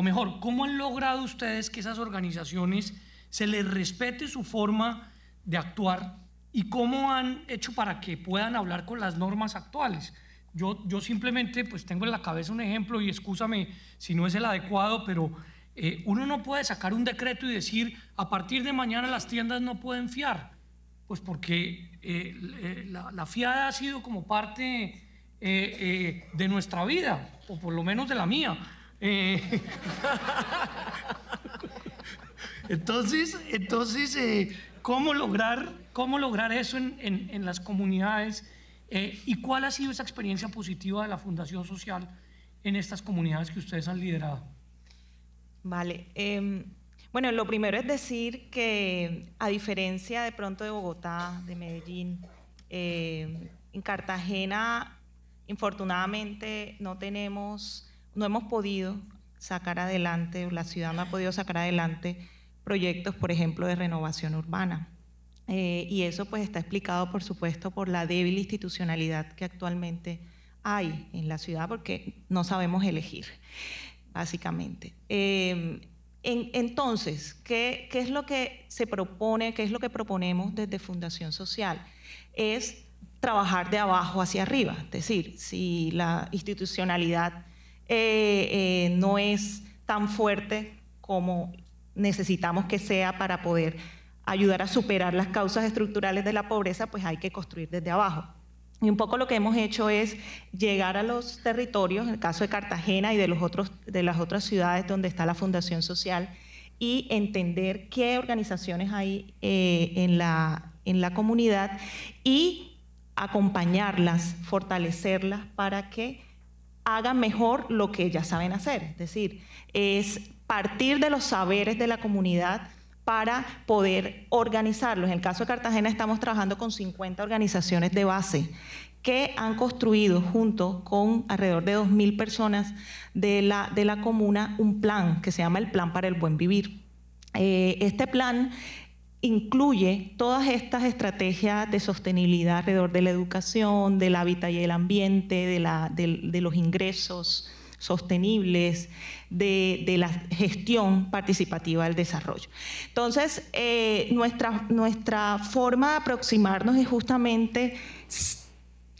o mejor, cómo han logrado ustedes que esas organizaciones se les respete su forma de actuar y cómo han hecho para que puedan hablar con las normas actuales. Yo, yo simplemente pues tengo en la cabeza un ejemplo y excúsame si no es el adecuado, pero eh, uno no puede sacar un decreto y decir a partir de mañana las tiendas no pueden fiar, pues porque eh, eh, la, fiada ha sido como parte de nuestra vida, o por lo menos de la mía. Eh, (laughs) entonces, entonces eh, ¿cómo, lograr, ¿cómo lograr eso en, en, en las comunidades? Eh, ¿Y cuál ha sido esa experiencia positiva de la Fundación Social en estas comunidades que ustedes han liderado? Vale. Em, bueno, lo primero es decir que a diferencia de pronto de Bogotá, de Medellín, em, en Cartagena, infortunadamente no tenemos no hemos podido sacar adelante, la ciudad no ha podido sacar adelante proyectos, por ejemplo, de renovación urbana. Eh, y eso pues está explicado, por supuesto, por la débil institucionalidad que actualmente hay en la ciudad, porque no sabemos elegir, básicamente. Em, entonces, ¿qué, ¿qué es lo que se propone, qué es lo que proponemos desde Fundación Social? Es trabajar de abajo hacia arriba, es decir, si la institucionalidad eh, eh, no es tan fuerte como necesitamos que sea para poder ayudar a superar las causas estructurales de la pobreza, pues hay que construir desde abajo. Y un poco lo que hemos hecho es llegar a los territorios, en el caso de Cartagena y de, las otras ciudades donde está la Fundación Social, y entender qué organizaciones hay eh, en la comunidad y acompañarlas, fortalecerlas para que hagan mejor lo que ya saben hacer. Es decir, es partir de los saberes de la comunidad para poder organizarlos. En el caso de Cartagena estamos trabajando con 50 organizaciones de base que han construido junto con alrededor de 2.000 personas de la, de la comuna un plan que se llama el Plan para el Buen Vivir. Eh, este plan incluye todas estas estrategias de sostenibilidad alrededor de la educación, del hábitat y el ambiente, de, los ingresos sostenibles, de, la gestión participativa del desarrollo. Entonces, eh, nuestra, nuestra forma de aproximarnos es justamente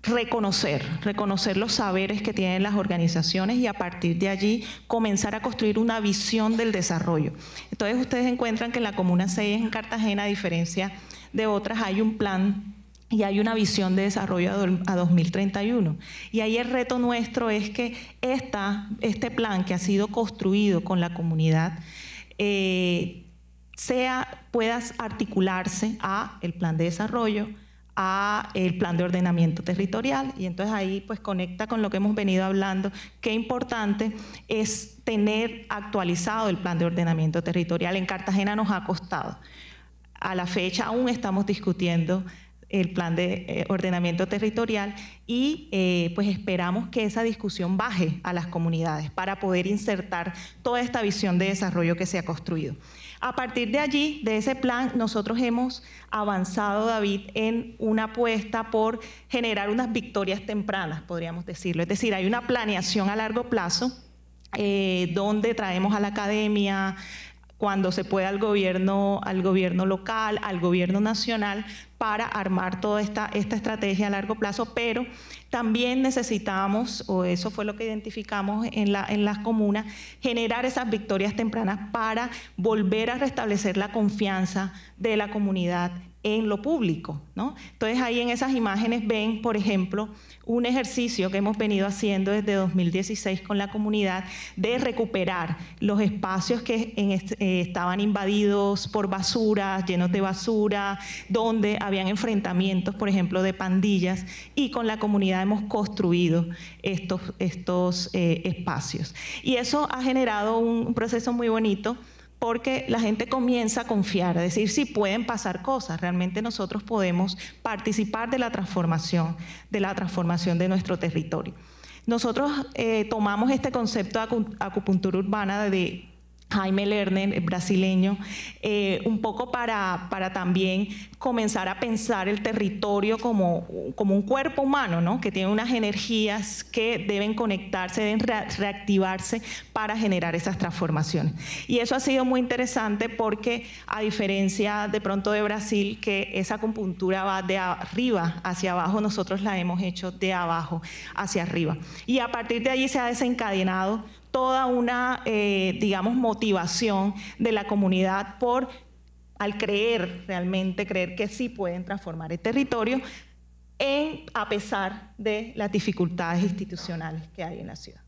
reconocer, reconocer los saberes que tienen las organizaciones y a partir de allí comenzar a construir una visión del desarrollo. Entonces ustedes encuentran que en la Comuna 6 en Cartagena, a diferencia de otras, hay un plan y hay una visión de desarrollo a 2031. Y ahí el reto nuestro es que esta, este plan que ha sido construido con la comunidad eh, sea, pueda articularse a el plan de desarrollo, a el plan de ordenamiento territorial y entonces ahí pues conecta con lo que hemos venido hablando, qué importante es tener actualizado el plan de ordenamiento territorial. En Cartagena nos ha costado. A la fecha aún estamos discutiendo el plan de eh, ordenamiento territorial y eh, pues esperamos que esa discusión baje a las comunidades para poder insertar toda esta visión de desarrollo que se ha construido. A partir de allí, de ese plan, nosotros hemos avanzado, David, en una apuesta por generar unas victorias tempranas, podríamos decirlo. Es decir, hay una planeación a largo plazo eh, donde traemos a la academia cuando se pueda al gobierno, al gobierno local, al gobierno nacional, para armar toda esta, esta estrategia a largo plazo, pero también necesitamos, o eso fue lo que identificamos en, la, en las comunas, generar esas victorias tempranas para volver a restablecer la confianza de la comunidad en lo público. ¿no? Entonces ahí en esas imágenes ven, por ejemplo, un ejercicio que hemos venido haciendo desde 2016 con la comunidad de recuperar los espacios que eh, estaban invadidos por basura, llenos de basura, donde habían enfrentamientos, por ejemplo, de pandillas, y con la comunidad hemos construido estos, eh, espacios. Y eso ha generado un proceso muy bonito porque la gente comienza a confiar, a decir, si pueden pasar cosas, realmente nosotros podemos participar de la transformación, de la transformación de nuestro territorio. Nosotros eh, tomamos este concepto de acupuntura urbana de Jaime Lerner, eh, brasileño, eh, un poco para, para, también comenzar a pensar el territorio como, como un cuerpo humano, ¿no? que tiene unas energías que deben conectarse, deben reactivarse para generar esas transformaciones. Y eso ha sido muy interesante porque a diferencia de pronto de Brasil, que esa acupuntura va de arriba hacia abajo, nosotros la hemos hecho de abajo hacia arriba. Y a partir de allí se ha desencadenado toda una, eh, digamos, motivación de la comunidad por, al creer realmente, creer que sí pueden transformar el territorio, a pesar de las dificultades institucionales que hay en la ciudad.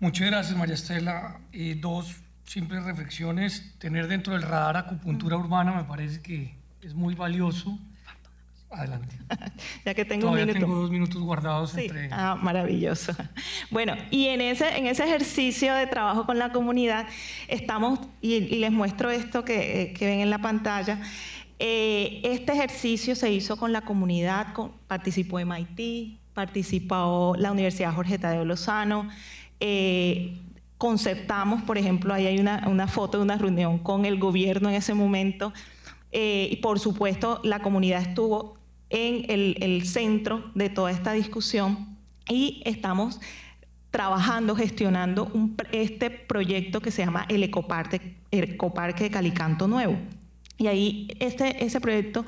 Muchas gracias, María Estela. dos simples reflexiones. Tener dentro del radar acupuntura urbana me parece que es muy valioso. Adelante. (laughs) ya que tengo un minuto. Tengo dos minutos guardados entre... Ah, maravilloso. (laughs) Bueno, y en ese, en ese ejercicio de trabajo con la comunidad, estamos, y, les muestro esto eh, que, ven en la pantalla. Eh, este ejercicio se hizo con la comunidad, participó MIT, participó la Universidad Jorge Tadeo Lozano. Eh, conceptamos, por ejemplo, ahí hay una, foto de una reunión con el gobierno en ese momento. y por supuesto, la comunidad estuvo en el, centro de toda esta discusión y estamos trabajando, gestionando este proyecto que se llama el Ecoparque, el Ecoparque de Calicanto Nuevo. Y ahí este, ese proyecto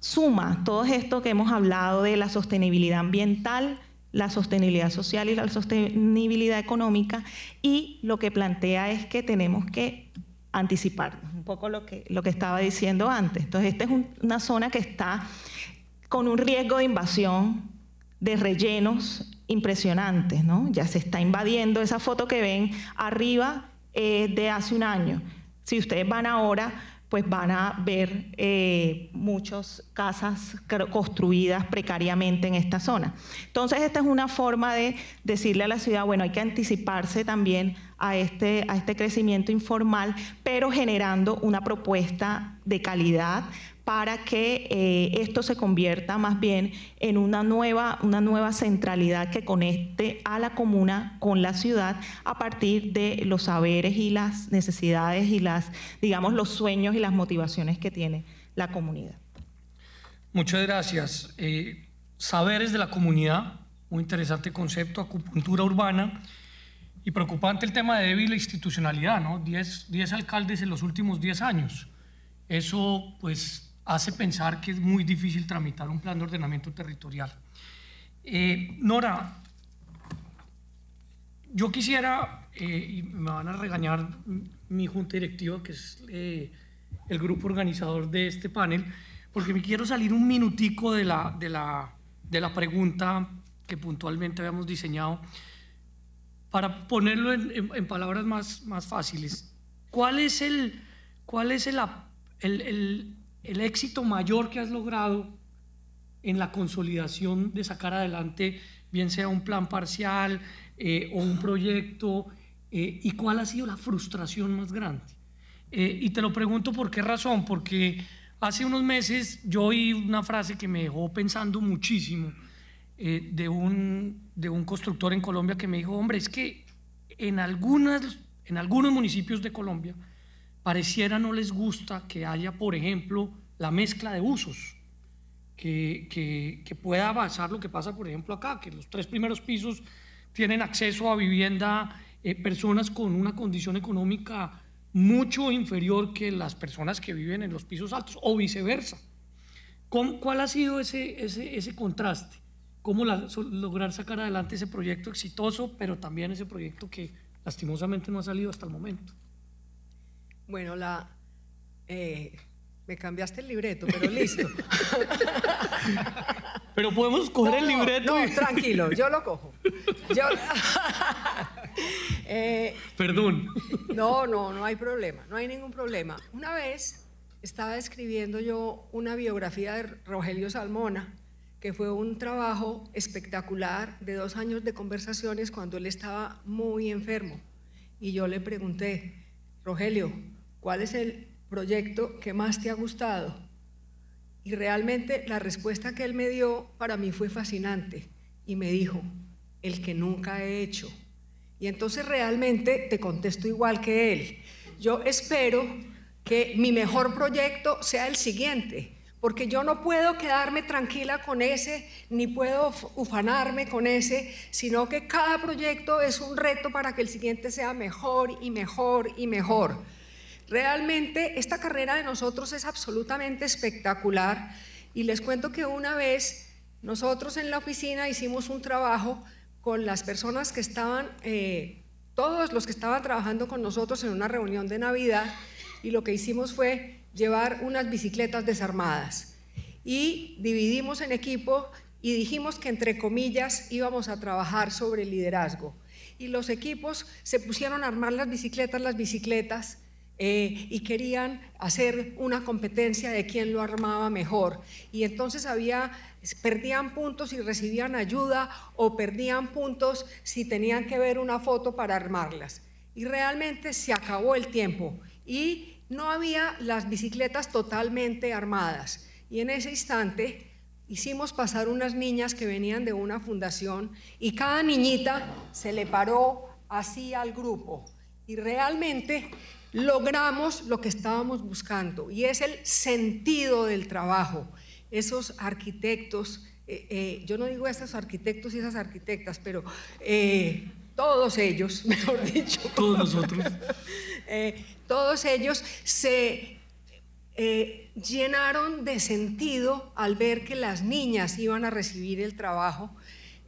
suma todo esto que hemos hablado de la sostenibilidad ambiental, la sostenibilidad social y la sostenibilidad económica, y lo que plantea es que tenemos que anticiparnos, un poco lo que, lo que estaba diciendo antes. Entonces, esta es una zona que está con un riesgo de invasión de rellenos impresionantes, Ya se está invadiendo esa foto que ven arriba es eh, de hace un año. Si ustedes van ahora, pues van a ver eh, muchas casas construidas precariamente en esta zona. Entonces, esta es una forma de decirle a la ciudad, bueno, hay que anticiparse también a este, a este crecimiento informal, pero generando una propuesta de calidad para que eh, esto se convierta más bien en una nueva, una nueva centralidad que conecte a la comuna con la ciudad a partir de los saberes y las necesidades y las, digamos, los sueños y las motivaciones que tiene la comunidad. Muchas gracias. Eh, saberes de la comunidad, muy interesante concepto, acupuntura urbana. Y preocupante el tema de débil institucionalidad, ¿no? 10 alcaldes en los últimos 10 años. Eso, pues, hace pensar que es muy difícil tramitar un plan de ordenamiento territorial. Eh, Nora, yo quisiera, eh, y me van a regañar mi junta directiva, que es eh, el grupo organizador de este panel, porque me quiero salir un minutico de la, de la, pregunta que puntualmente habíamos diseñado, para ponerlo en, palabras más, más fáciles. ¿Cuál es el, cuál es el el éxito mayor que has logrado en la consolidación de sacar adelante, bien sea un plan parcial eh, o un proyecto, eh, y cuál ha sido la frustración más grande. Eh, y te lo pregunto por qué razón, porque hace unos meses yo oí una frase que me dejó pensando muchísimo de, un, de un constructor en Colombia que me dijo, hombre, es que en, algunas, en algunos municipios de Colombia, pareciera no les gusta que haya, por ejemplo, la mezcla de usos, que, pueda avanzar lo que pasa, por ejemplo, acá, que los tres primeros pisos tienen acceso a vivienda eh, personas con una condición económica mucho inferior que las personas que viven en los pisos altos o viceversa. ¿Cuál ha sido ese, ese, contraste? ¿Cómo lograr sacar adelante ese proyecto exitoso, pero también ese proyecto que lastimosamente no ha salido hasta el momento? Bueno, la... Eh, me cambiaste el libreto, pero listo. (laughs) Pero podemos coger el libreto. No, tranquilo, yo lo cojo. (laughs) (laughs) Eh, Perdón. No, no, no hay problema, no hay ningún problema. Una vez estaba escribiendo yo una biografía de Rogelio Salmona, que fue un trabajo espectacular de dos años de conversaciones cuando él estaba muy enfermo. Y yo le pregunté, Rogelio, ¿Cuál es el proyecto que más te ha gustado? Y realmente la respuesta que él me dio para mí fue fascinante y me dijo, el que nunca he hecho. Y entonces realmente te contesto igual que él. Yo espero que mi mejor proyecto sea el siguiente, porque yo no puedo quedarme tranquila con ese, ni puedo ufanarme con ese, sino que cada proyecto es un reto para que el siguiente sea mejor y mejor y mejor. Realmente esta carrera de nosotros es absolutamente espectacular y les cuento que una vez nosotros en la oficina hicimos un trabajo con las personas que estaban, eh, todos los que estaban trabajando con nosotros en una reunión de Navidad y lo que hicimos fue llevar unas bicicletas desarmadas y dividimos en equipo y dijimos que entre comillas íbamos a trabajar sobre el liderazgo. Y los equipos se pusieron a armar las bicicletas, las bicicletas, eh, y querían hacer una competencia de quién lo armaba mejor. Y entonces había, perdían puntos si recibían ayuda o perdían puntos si tenían que ver una foto para armarlas. Y realmente se acabó el tiempo y no había las bicicletas totalmente armadas. Y en ese instante hicimos pasar unas niñas que venían de una fundación y cada niñita se le paró así al grupo. Y realmente logramos lo que estábamos buscando y es el sentido del trabajo. Esos arquitectos, eh, eh, yo no digo esos arquitectos y esas arquitectas, pero eh, todos ellos, (laughs) mejor dicho, todos nosotros, (laughs) todos ellos se llenaron de sentido al ver que las niñas iban a recibir el trabajo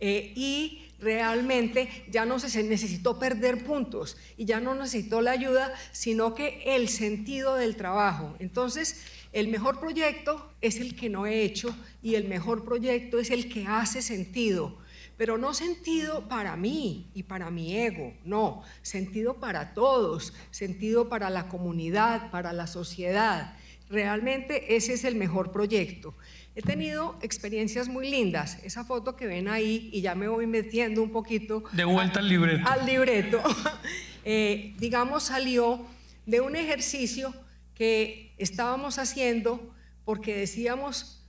y realmente ya no se necesitó perder puntos y ya no necesitó la ayuda, sino que el sentido del trabajo. Entonces, el mejor proyecto es el que no he hecho y el mejor proyecto es el que hace sentido, pero no sentido para mí y para mi ego, no, sentido para todos, sentido para la comunidad, para la sociedad. Realmente ese es el mejor proyecto. He tenido experiencias muy lindas. Esa foto que ven ahí, y ya me voy metiendo un poquito. De vuelta al libreto. Al libreto. (laughs) Eh, digamos, salió de un ejercicio que estábamos haciendo porque decíamos,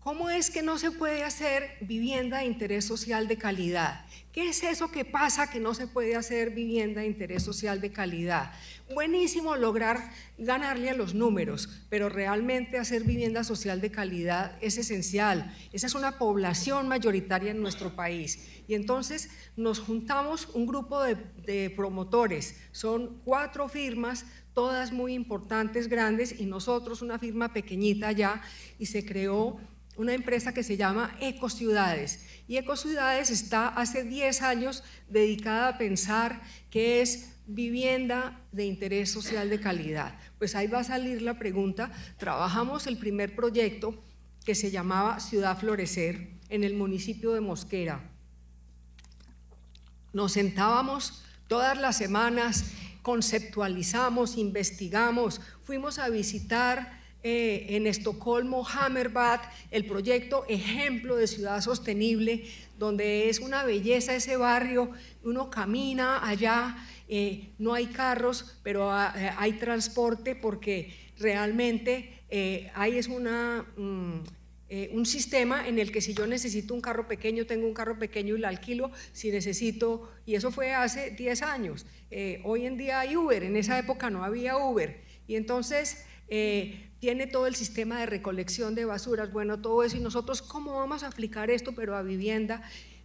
¿cómo es que no se puede hacer vivienda de interés social de calidad? ¿Qué es eso que pasa que no se puede hacer vivienda de interés social de calidad? buenísimo lograr ganarle a los números, pero realmente hacer vivienda social de calidad es esencial. Esa es una población mayoritaria en nuestro país. Y entonces nos juntamos un grupo de, promotores. Son cuatro firmas, todas muy importantes, grandes, y nosotros una firma pequeñita ya y se creó una empresa que se llama Ecociudades. Y Ecociudades está hace 10 años dedicada a pensar que es vivienda de interés social de calidad. Pues ahí va a salir la pregunta. Trabajamos el primer proyecto que se llamaba Ciudad Florecer en el municipio de Mosquera. Nos sentábamos todas las semanas, conceptualizamos, investigamos, fuimos a visitar eh, en Estocolmo Hammerbad, el proyecto Ejemplo de Ciudad Sostenible, donde es una belleza ese barrio, uno camina allá eh, no hay carros, pero ah, eh, hay transporte porque realmente hay eh, es una, mm, un sistema en el que si yo necesito un carro pequeño, tengo un carro pequeño y lo alquilo, si necesito, y eso fue hace 10 años, hoy en día hay Uber, en esa época no había Uber, y entonces tiene todo el sistema de recolección de basuras, bueno, todo eso, y nosotros cómo vamos a aplicar esto, pero a vivienda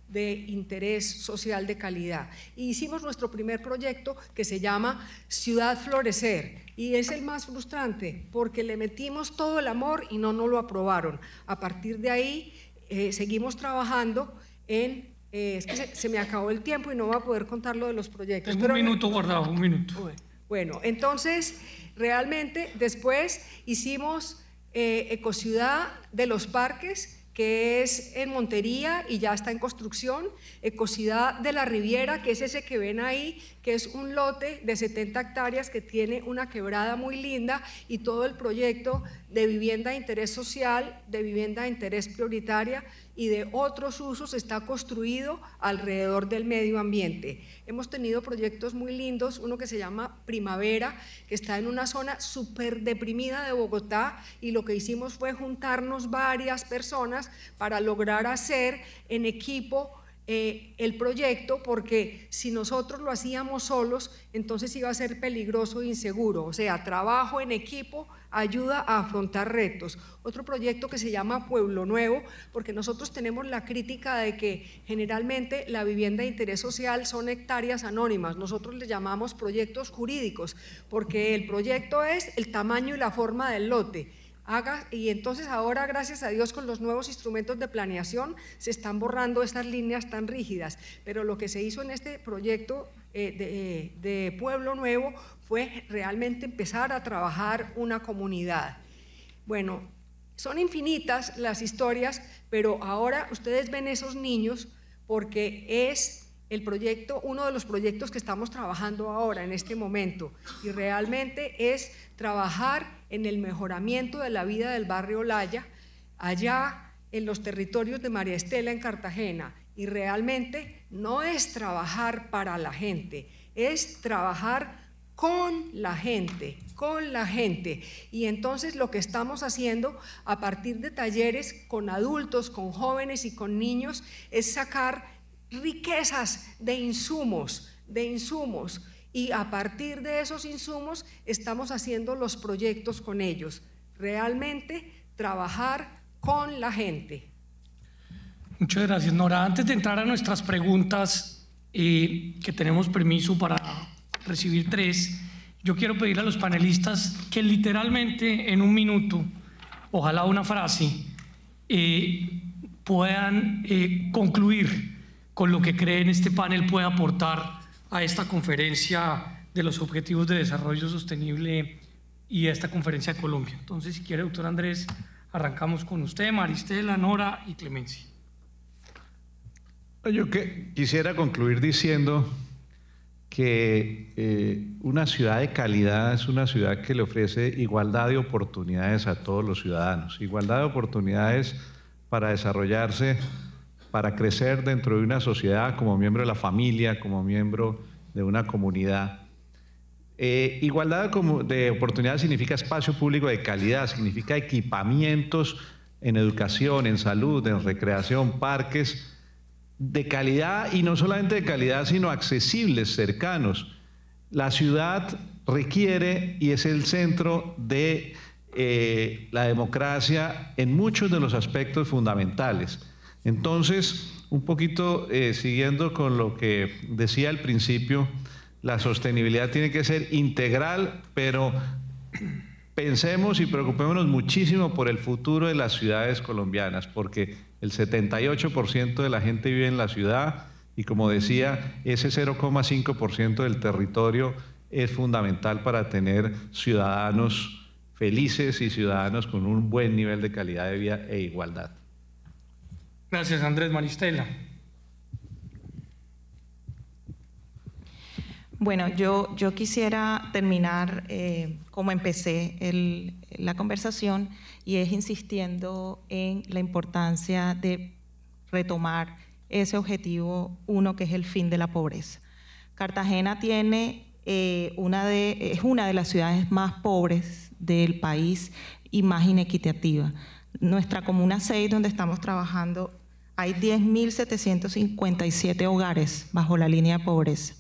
de interés social de calidad. y e hicimos nuestro primer proyecto que se llama Ciudad Florecer y es el más frustrante porque le metimos todo el amor y no nos lo aprobaron. A partir de ahí eh, seguimos trabajando en... Eh, se, me acabó el tiempo y no va a poder contar lo de los proyectos. Tengo un minuto guardado, un minuto. Bueno, entonces realmente después hicimos eh, Ecociudad de los Parques que es en Montería y ya está en construcción, Ecosidad de la Riviera, que es ese que ven ahí, que es un lote de 70 hectáreas que tiene una quebrada muy linda y todo el proyecto de vivienda de interés social, de vivienda de interés prioritaria, y de otros usos está construido alrededor del medio ambiente. Hemos tenido proyectos muy lindos, uno que se llama Primavera, que está en una zona súper deprimida de Bogotá y lo que hicimos fue juntarnos varias personas para lograr hacer en equipo eh, el proyecto porque si nosotros lo hacíamos solos, entonces iba a ser peligroso e inseguro. O sea, trabajo en equipo ayuda a afrontar retos. Otro proyecto que se llama Pueblo Nuevo, porque nosotros tenemos la crítica de que generalmente la vivienda de interés social son hectáreas anónimas. Nosotros le llamamos proyectos jurídicos, porque el proyecto es el tamaño y la forma del lote y entonces ahora, gracias a Dios, con los nuevos instrumentos de planeación se están borrando estas líneas tan rígidas. Pero lo que se hizo en este proyecto eh, de, eh, de Pueblo Nuevo fue realmente empezar a trabajar una comunidad. Bueno, son infinitas las historias, pero ahora ustedes ven esos niños porque es el proyecto, uno de los proyectos que estamos trabajando ahora en este momento. Y realmente es trabajar en el mejoramiento de la vida del barrio Laya, allá en los territorios de María Estela en Cartagena. Y realmente no es trabajar para la gente, es trabajar con la gente, con la gente. Y entonces lo que estamos haciendo a partir de talleres con adultos, con jóvenes y con niños es sacar riquezas de insumos, de insumos y a partir de esos insumos estamos haciendo los proyectos con ellos. Realmente trabajar con la gente. Muchas gracias, Nora. Antes de entrar a nuestras preguntas, eh, que tenemos permiso para recibir tres, yo quiero pedir a los panelistas que literalmente en un minuto, ojalá una frase, eh, puedan eh, concluir con lo que creen este panel puede aportar a esta conferencia de los Objetivos de Desarrollo Sostenible y a esta conferencia de Colombia. Entonces, si quiere, doctor Andrés, arrancamos con usted, Maristela, Nora y Clemencia. Yo quisiera concluir diciendo que eh, una ciudad de calidad es una ciudad que le ofrece igualdad de oportunidades a todos los ciudadanos, igualdad de oportunidades para desarrollarse para crecer dentro de una sociedad como miembro de la familia, como miembro de una comunidad. Eh, igualdad de oportunidades significa espacio público de calidad, significa equipamientos en educación, en salud, en recreación, parques de calidad y no solamente de calidad, sino accesibles, cercanos. La ciudad requiere y es el centro de eh, la democracia en muchos de los aspectos fundamentales. Entonces, un poquito eh, siguiendo con lo que decía al principio, la sostenibilidad tiene que ser integral, pero pensemos y preocupémonos muchísimo por el futuro de las ciudades colombianas, porque el 78% de la gente vive en la ciudad y como decía, ese 0,5% del territorio es fundamental para tener ciudadanos felices y ciudadanos con un buen nivel de calidad de vida e igualdad. Gracias, Andrés Maristela. Bueno, yo, quisiera terminar eh, como empecé la conversación y es insistiendo en la importancia de retomar ese objetivo uno que es el fin de la pobreza. Cartagena tiene eh, una de, es una de las ciudades más pobres del país y más inequitativa. Nuestra comuna 6, donde estamos trabajando, hay 10.757 hogares bajo la línea de pobreza.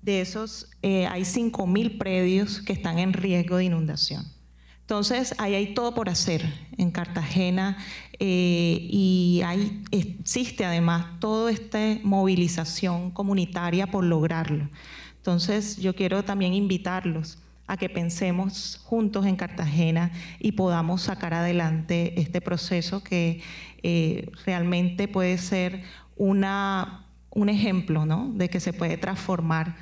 De esos, eh, hay 5.000 predios que están en riesgo de inundación. Entonces, ahí hay todo por hacer en Cartagena eh, y hay, existe además toda esta movilización comunitaria por lograrlo. Entonces, yo quiero también invitarlos a que pensemos juntos en Cartagena y podamos sacar adelante este proceso que eh, realmente puede ser una, un ejemplo de que se puede transformar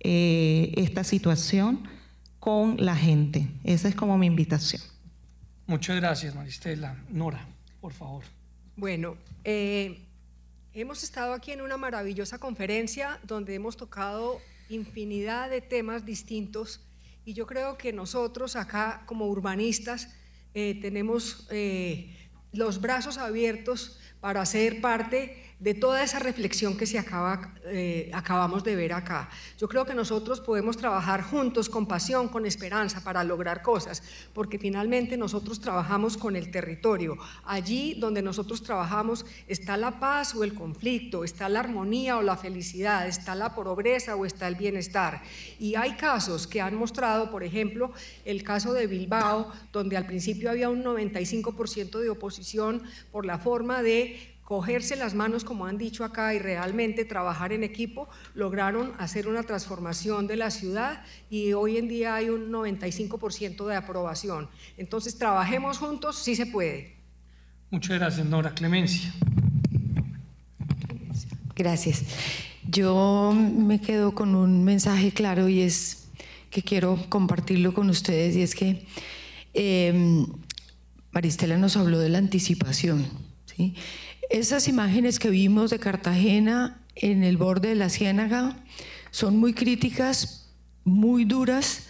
eh, esta situación con la gente. Esa es como mi invitación. Muchas gracias, Maristela. Nora, por favor. Bueno, eh, hemos estado aquí en una maravillosa conferencia donde hemos tocado infinidad de temas distintos y yo creo que nosotros acá como urbanistas eh, tenemos eh, los brazos abiertos para ser parte de toda esa reflexión que se acaba, eh, acabamos de ver acá. Yo creo que nosotros podemos trabajar juntos con pasión, con esperanza para lograr cosas, porque finalmente nosotros trabajamos con el territorio. Allí donde nosotros trabajamos está la paz o el conflicto, está la armonía o la felicidad, está la pobreza o está el bienestar. Y hay casos que han mostrado, por ejemplo, el caso de Bilbao, donde al principio había un 95% de oposición por la forma de cogerse las manos, como han dicho acá, y realmente trabajar en equipo, lograron hacer una transformación de la ciudad y hoy en día hay un 95% de aprobación. Entonces, trabajemos juntos, sí se puede. Muchas gracias, Nora Clemencia. Gracias. Yo me quedo con un mensaje claro y es que quiero compartirlo con ustedes y es que em, Maristela nos habló de la anticipación. ¿sí? Esas imágenes que vimos de Cartagena en el borde de la ciénaga son muy críticas, muy duras,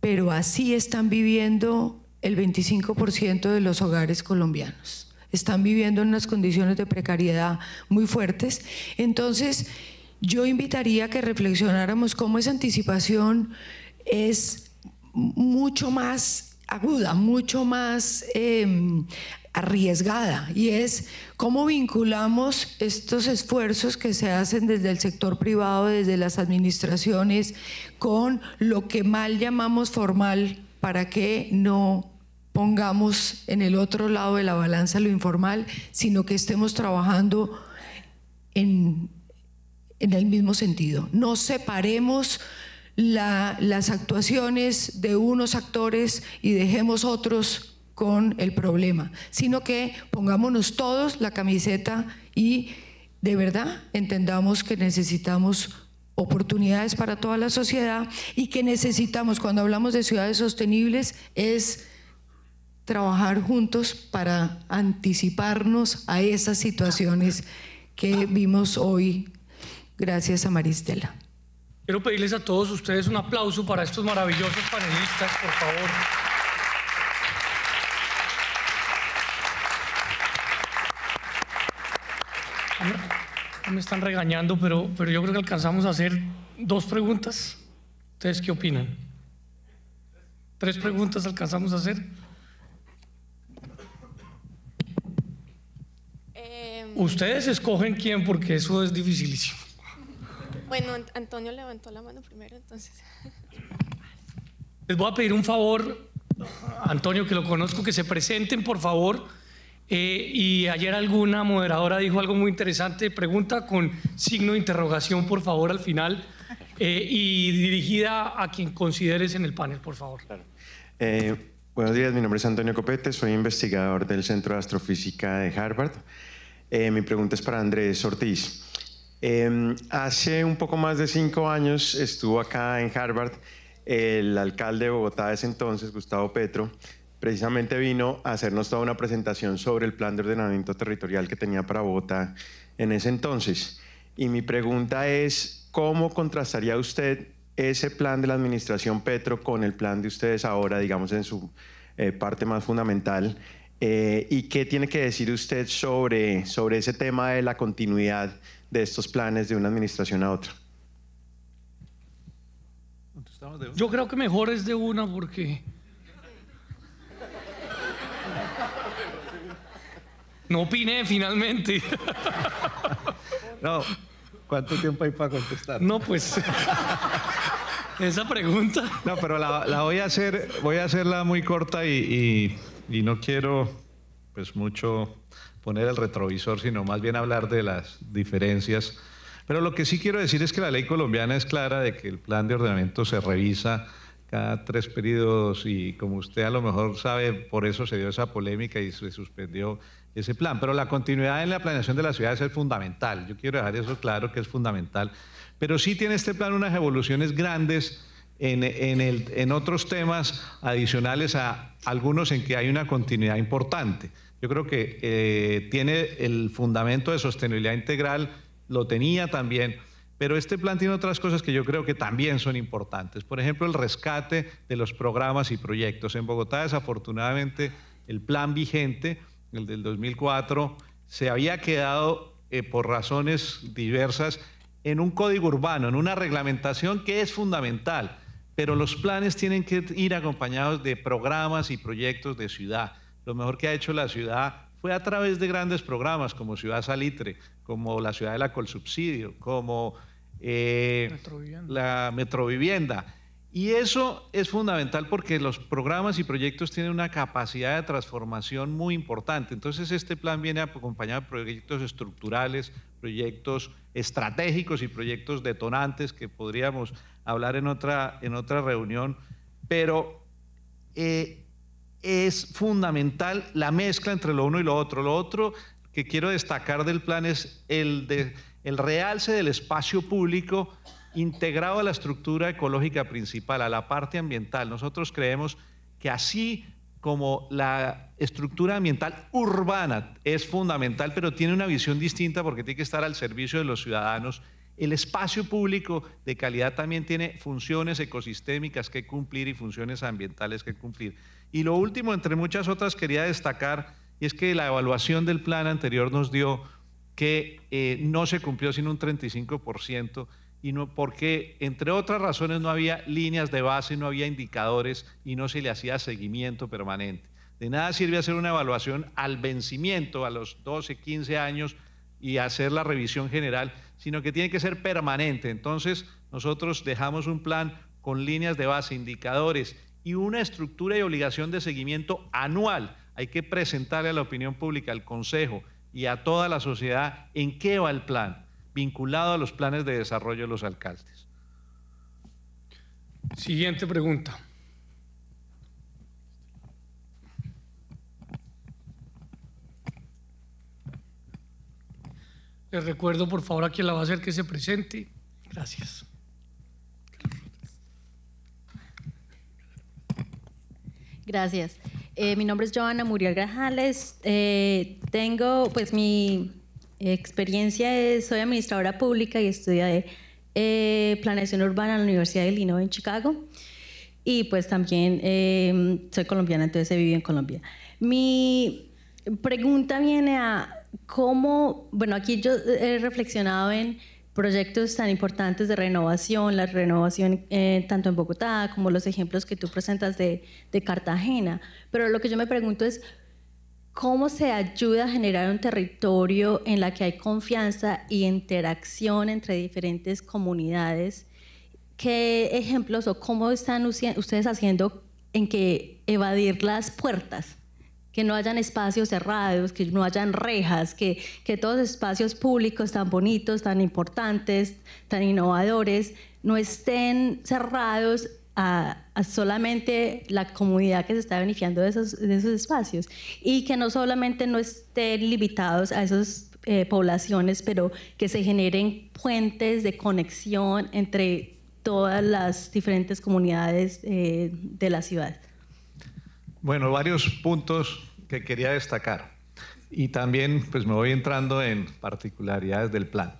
pero así están viviendo el 25% de los hogares colombianos. Están viviendo en unas condiciones de precariedad muy fuertes. Entonces, yo invitaría a que reflexionáramos cómo esa anticipación es mucho más aguda, mucho más em, arriesgada y es cómo vinculamos estos esfuerzos que se hacen desde el sector privado, desde las administraciones, con lo que mal llamamos formal para que no pongamos en el otro lado de la balanza lo informal, sino que estemos trabajando en, el mismo sentido. No separemos las actuaciones de unos actores y dejemos otros con el problema, sino que pongámonos todos la camiseta y de verdad entendamos que necesitamos oportunidades para toda la sociedad y que necesitamos, cuando hablamos de ciudades sostenibles, es trabajar juntos para anticiparnos a esas situaciones que vimos hoy. Gracias a Maristela. Quiero pedirles a todos ustedes un aplauso para estos maravillosos panelistas, por favor. Me están regañando, pero, pero yo creo que alcanzamos a hacer dos preguntas. ¿Ustedes qué opinan? Tres preguntas alcanzamos a hacer. Em. Ustedes escogen quién porque eso es dificilísimo. Bueno, Antonio levantó la mano primero, entonces. Les voy a pedir un favor, Antonio, que lo conozco, que se presenten, por favor. Eh, y ayer alguna moderadora dijo algo muy interesante, pregunta con signo de interrogación, por favor, al final, eh, y dirigida a quien consideres en el panel, por favor. Eh, buenos días, mi nombre es Antonio Copete, soy investigador del Centro de Astrofísica de Harvard. mi pregunta es para Andrés Ortiz. Em, hace un poco más de cinco años estuvo acá en Harvard el alcalde de Bogotá de ese entonces, Gustavo Petro, precisamente vino a hacernos toda una presentación sobre el plan de ordenamiento territorial que tenía para Bogotá en ese entonces. Y mi pregunta es, ¿cómo contrastaría usted ese plan de la administración Petro con el plan de ustedes ahora, digamos, en su eh, parte más fundamental? Eh, ¿Y qué tiene que decir usted sobre, sobre ese tema de la continuidad de estos planes de una administración a otra? Yo creo que mejor es de una porque No opiné finalmente. No, ¿cuánto tiempo hay para contestar? No, pues. Esa pregunta. No, pero la, voy a hacer, voy a hacerla muy corta y, y, y, no quiero pues mucho poner el retrovisor, sino más bien hablar de las diferencias. Pero lo que sí quiero decir es que la ley colombiana es clara de que el plan de ordenamiento se revisa cada tres periodos y como usted a lo mejor sabe, por eso se dio esa polémica y se suspendió ese plan. Pero la continuidad en la planeación de la ciudad es fundamental. Yo quiero dejar eso claro que es fundamental. Pero sí tiene este plan unas evoluciones grandes en, otros temas adicionales a algunos en que hay una continuidad importante. Yo creo que eh, tiene el fundamento de sostenibilidad integral, lo tenía también, pero este plan tiene otras cosas que yo creo que también son importantes. Por ejemplo, el rescate de los programas y proyectos. En Bogotá, desafortunadamente, el plan vigente el del 2004, se había quedado eh, por razones diversas en un código urbano, en una reglamentación que es fundamental, pero los planes tienen que ir acompañados de programas y proyectos de ciudad. Lo mejor que ha hecho la ciudad fue a través de grandes programas como Ciudad Salitre, como la Ciudad de la Colsubsidio, como eh, la Metrovivienda y eso es fundamental porque los programas y proyectos tienen una capacidad de transformación muy importante. Entonces este plan viene acompañado de proyectos estructurales, proyectos estratégicos y proyectos detonantes que podríamos hablar en otra, en otra reunión. Pero eh, es fundamental la mezcla entre lo uno y lo otro. Lo otro que quiero destacar del plan es el, de, el realce del espacio público integrado a la estructura ecológica principal, a la parte ambiental. Nosotros creemos que así como la estructura ambiental urbana es fundamental, pero tiene una visión distinta porque tiene que estar al servicio de los ciudadanos, el espacio público de calidad también tiene funciones ecosistémicas que cumplir y funciones ambientales que cumplir. Y lo último, entre muchas otras, quería destacar, y es que la evaluación del plan anterior nos dio que eh, no se cumplió sino un 35% y no, porque entre otras razones no había líneas de base, no había indicadores y no se le hacía seguimiento permanente. De nada sirve hacer una evaluación al vencimiento a los 12, 15 años y hacer la revisión general, sino que tiene que ser permanente. Entonces nosotros dejamos un plan con líneas de base, indicadores y una estructura y obligación de seguimiento anual. Hay que presentarle a la opinión pública, al Consejo y a toda la sociedad en qué va el plan vinculado a los planes de desarrollo de los alcaldes. Siguiente pregunta. Les recuerdo, por favor, a quien la va a hacer que se presente. Gracias. Gracias. Eh, mi nombre es Joana Muriel Grajales. Eh, tengo, pues, mi, Experiencia es, soy administradora pública y estudia eh, planeación urbana en la Universidad de Illinois en Chicago. Y pues también eh, soy colombiana, entonces he vivido en Colombia. Mi pregunta viene a cómo, bueno, aquí yo he reflexionado en proyectos tan importantes de renovación, la renovación eh, tanto en Bogotá como los ejemplos que tú presentas de, de Cartagena. Pero lo que yo me pregunto es, cómo se ayuda a generar un territorio en la que hay confianza y interacción entre diferentes comunidades. ¿Qué ejemplos o cómo están ustedes haciendo en que evadir las puertas? que no hayan espacios cerrados, que no hayan rejas, que, que todos espacios públicos tan bonitos, tan importantes, tan innovadores, no estén cerrados a, solamente la comunidad que se está beneficiando de esos, espacios y que no solamente no estén limitados a esas eh, poblaciones, pero que se generen puentes de conexión entre todas las diferentes comunidades eh, de la ciudad. Bueno, varios puntos que quería destacar y también pues me voy entrando en particularidades del plan.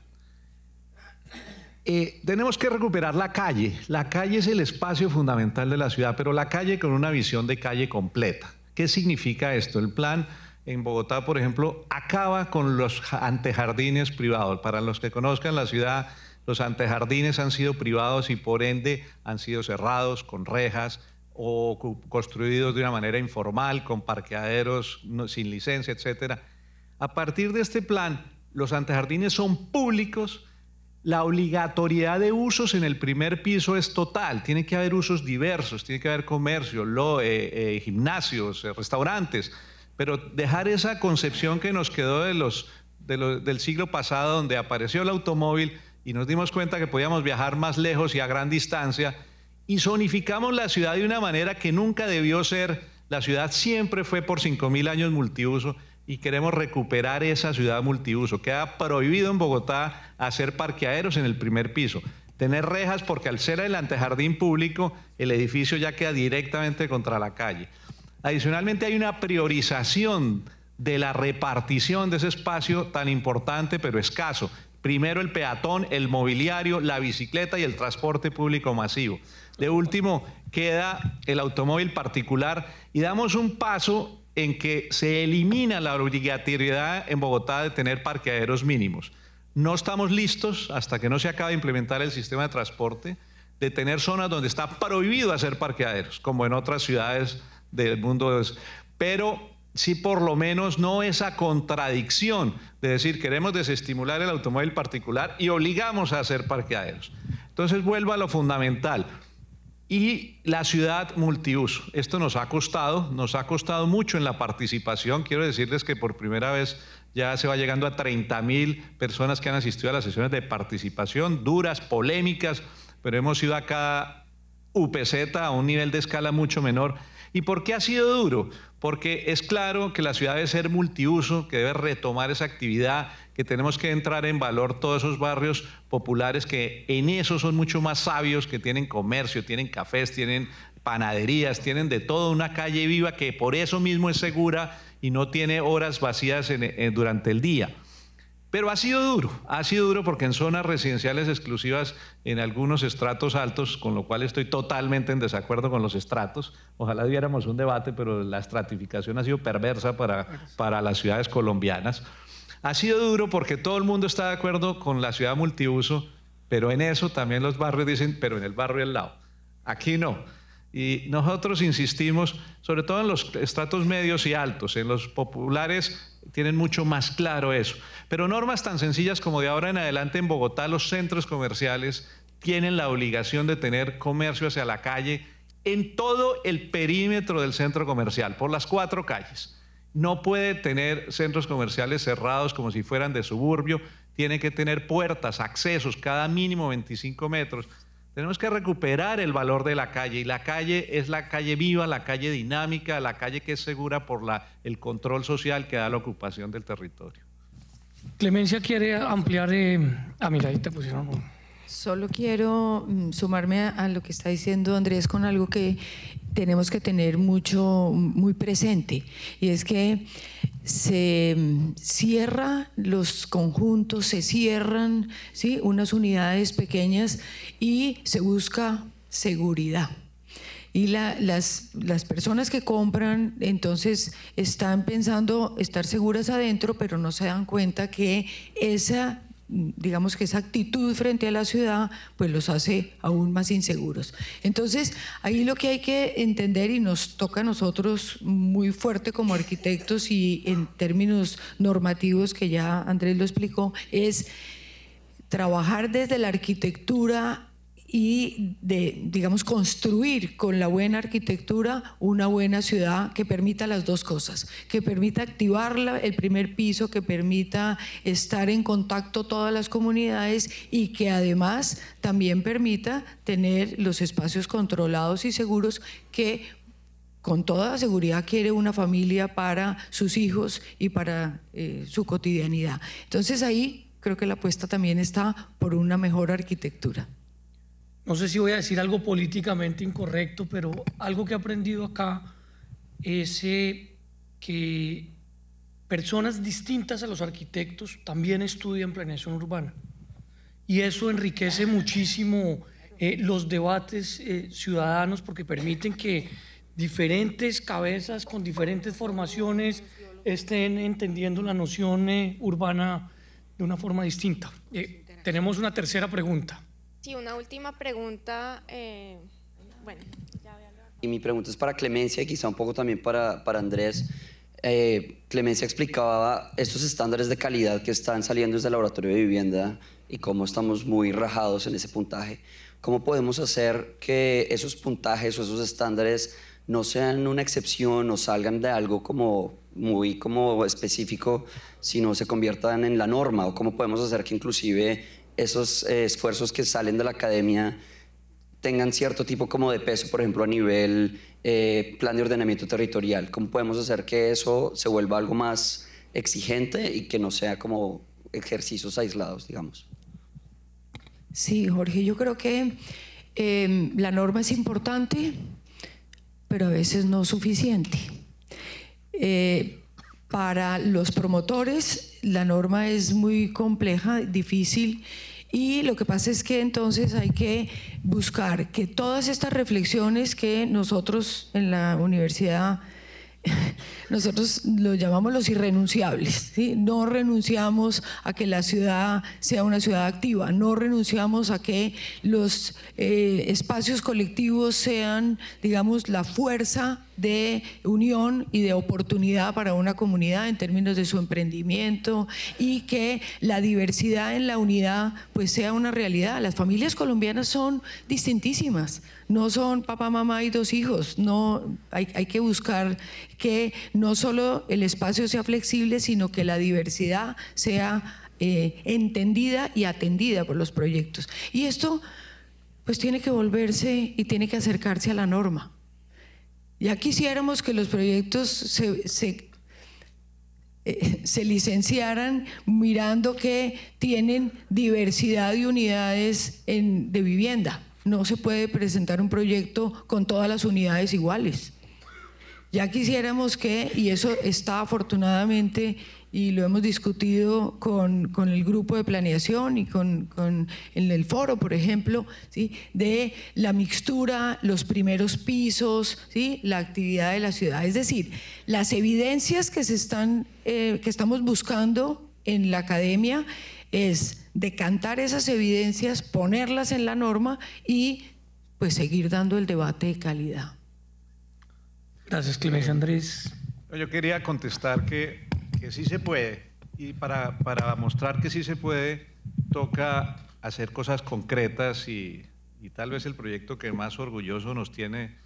Eh, tenemos que recuperar la calle. La calle es el espacio fundamental de la ciudad, pero la calle con una visión de calle completa. ¿Qué significa esto? El plan en Bogotá, por ejemplo, acaba con los antejardines privados. Para los que conozcan la ciudad, los antejardines han sido privados y por ende han sido cerrados con rejas o construidos de una manera informal, con parqueaderos sin licencia, etc. A partir de este plan, los antejardines son públicos la obligatoriedad de usos en el primer piso es total. Tiene que haber usos diversos, tiene que haber comercio, eh, eh, gimnasios, eh, restaurantes. Pero dejar esa concepción que nos quedó de del siglo pasado, donde apareció el automóvil y nos dimos cuenta que podíamos viajar más lejos y a gran distancia, y zonificamos la ciudad de una manera que nunca debió ser. La ciudad siempre fue por 5.000 años multiuso y queremos recuperar esa ciudad multiuso. Queda prohibido en Bogotá hacer parqueaderos en el primer piso, tener rejas porque al ser el antejardín público el edificio ya queda directamente contra la calle. Adicionalmente hay una priorización de la repartición de ese espacio tan importante pero escaso. Primero el peatón, el mobiliario, la bicicleta y el transporte público masivo. De último queda el automóvil particular y damos un paso en que se elimina la obligatoriedad en Bogotá de tener parqueaderos mínimos. No estamos listos, hasta que no se acabe de implementar el sistema de transporte, de tener zonas donde está prohibido hacer parqueaderos, como en otras ciudades del mundo. Pero sí por lo menos no esa contradicción de decir queremos desestimular el automóvil particular y obligamos a hacer parqueaderos. Entonces vuelvo a lo fundamental y la ciudad multiuso. Esto nos ha costado, nos ha costado mucho en la participación. Quiero decirles que por primera vez ya se va llegando a 30.000 mil personas que han asistido a las sesiones de participación, duras, polémicas, pero hemos ido a cada UPZ a un nivel de escala mucho menor ¿Y por qué ha sido duro? Porque es claro que la ciudad debe ser multiuso, que debe retomar esa actividad, que tenemos que entrar en valor todos esos barrios populares que en eso son mucho más sabios, que tienen comercio, tienen cafés, tienen panaderías, tienen de todo, una calle viva que por eso mismo es segura y no tiene horas vacías eh, durante el día. Pero ha sido duro, ha sido duro porque en zonas residenciales exclusivas, en algunos estratos altos, con lo cual estoy totalmente en desacuerdo con los estratos, ojalá diéramos un debate, pero la estratificación ha sido perversa para, para las ciudades colombianas. Ha sido duro porque todo el mundo está de acuerdo con la ciudad multiuso, pero en eso también los barrios dicen, pero en el barrio al lado. Aquí no. Y nosotros insistimos, sobre todo en los estratos medios y altos, en los populares tienen mucho más claro eso. Pero normas tan sencillas como de ahora en adelante en Bogotá los centros comerciales tienen la obligación de tener comercio hacia la calle en todo el perímetro del centro comercial, por las cuatro calles. No puede tener centros comerciales cerrados como si fueran de suburbio, tiene que tener puertas, accesos, cada mínimo 25 metros. Tenemos que recuperar el valor de la calle y la calle es la calle viva, la calle dinámica, la calle que es segura por el control social que da la ocupación del territorio. Clemencia quiere ampliar, eh, a ah, mi ahí te pusieron... Solo quiero mm, sumarme a, lo que está diciendo Andrés con algo que tenemos que tener mucho, muy presente, y es que se mm, cierra los conjuntos, se cierran ¿sí? unas unidades pequeñas y se busca seguridad. Y las, las personas que compran entonces están pensando estar seguras adentro, pero no se dan cuenta que esa digamos que esa actitud frente a la ciudad, pues los hace aún más inseguros. Entonces, ahí lo que hay que entender y nos toca a nosotros muy fuerte como arquitectos y en términos normativos que ya Andrés lo explicó, es trabajar desde la arquitectura y de, digamos, construir con la buena arquitectura una buena ciudad que permita las dos cosas, que permita activar el primer piso, que permita estar en contacto todas las comunidades y que además también permita tener los espacios controlados y seguros que con toda seguridad quiere una familia para sus hijos y para eh, su cotidianidad. Entonces ahí creo que la apuesta también está por una mejor arquitectura no sé si voy a decir algo políticamente incorrecto, pero algo que he aprendido acá es eh, que personas distintas a los arquitectos también estudian planeación urbana. Y eso enriquece muchísimo eh, los debates eh, ciudadanos porque permiten que diferentes cabezas con diferentes formaciones estén entendiendo la noción urbana de una forma distinta. tenemos una tercera pregunta. Sí, una última pregunta. Eh, bueno, y mi pregunta es para Clemencia y quizá un poco también para, Andrés. Eh, Clemencia explicaba estos estándares de calidad que están saliendo desde el laboratorio de vivienda y cómo estamos muy rajados en ese puntaje. ¿Cómo podemos hacer que esos puntajes o esos estándares no sean una excepción o salgan de algo como muy como específico, sino se conviertan en la norma? ¿O cómo podemos hacer que inclusive esos eh, esfuerzos que salen de la academia tengan cierto tipo como de peso, por ejemplo, a nivel eh, plan de ordenamiento territorial? ¿Cómo podemos hacer que eso se vuelva algo más exigente y que no sea como ejercicios aislados, digamos? Sí, Jorge, yo creo que em, la norma es importante, pero a veces no suficiente. Eh, para los promotores, la norma es muy compleja, difícil y lo que pasa es que entonces hay que buscar que todas estas reflexiones que nosotros en la universidad (laughs) nosotros lo llamamos los irrenunciables. No renunciamos a que la ciudad sea una ciudad activa, no renunciamos a que los eh, espacios colectivos sean, digamos, la fuerza de unión y de oportunidad para una comunidad en términos de su emprendimiento y que la diversidad en la unidad pues sea una realidad. Las familias colombianas son distintísimas, no son papá, mamá y dos hijos, no, hay, que buscar que no solo el espacio sea flexible, sino que la diversidad sea eh, entendida y atendida por los proyectos. Y esto pues tiene que volverse y tiene que acercarse a la norma. Ya quisiéramos que los proyectos se, eh, licenciaran mirando que tienen diversidad de unidades de vivienda. No se puede presentar un proyecto con todas las unidades iguales. Ya quisiéramos que, y eso está afortunadamente y lo hemos discutido con, el grupo de planeación y con, en el foro, por ejemplo, ¿sí? de la mixtura, los primeros pisos, ¿sí? la actividad de la ciudad. Es decir, las evidencias que, se están, eh, que estamos buscando en la academia es decantar esas evidencias, ponerlas en la norma y pues seguir dando el debate de calidad. Gracias, Clemencia Andrés. Yo quería contestar que que sí se puede. Y para, mostrar que sí se puede, toca hacer cosas concretas y, tal vez el proyecto que más orgulloso nos tiene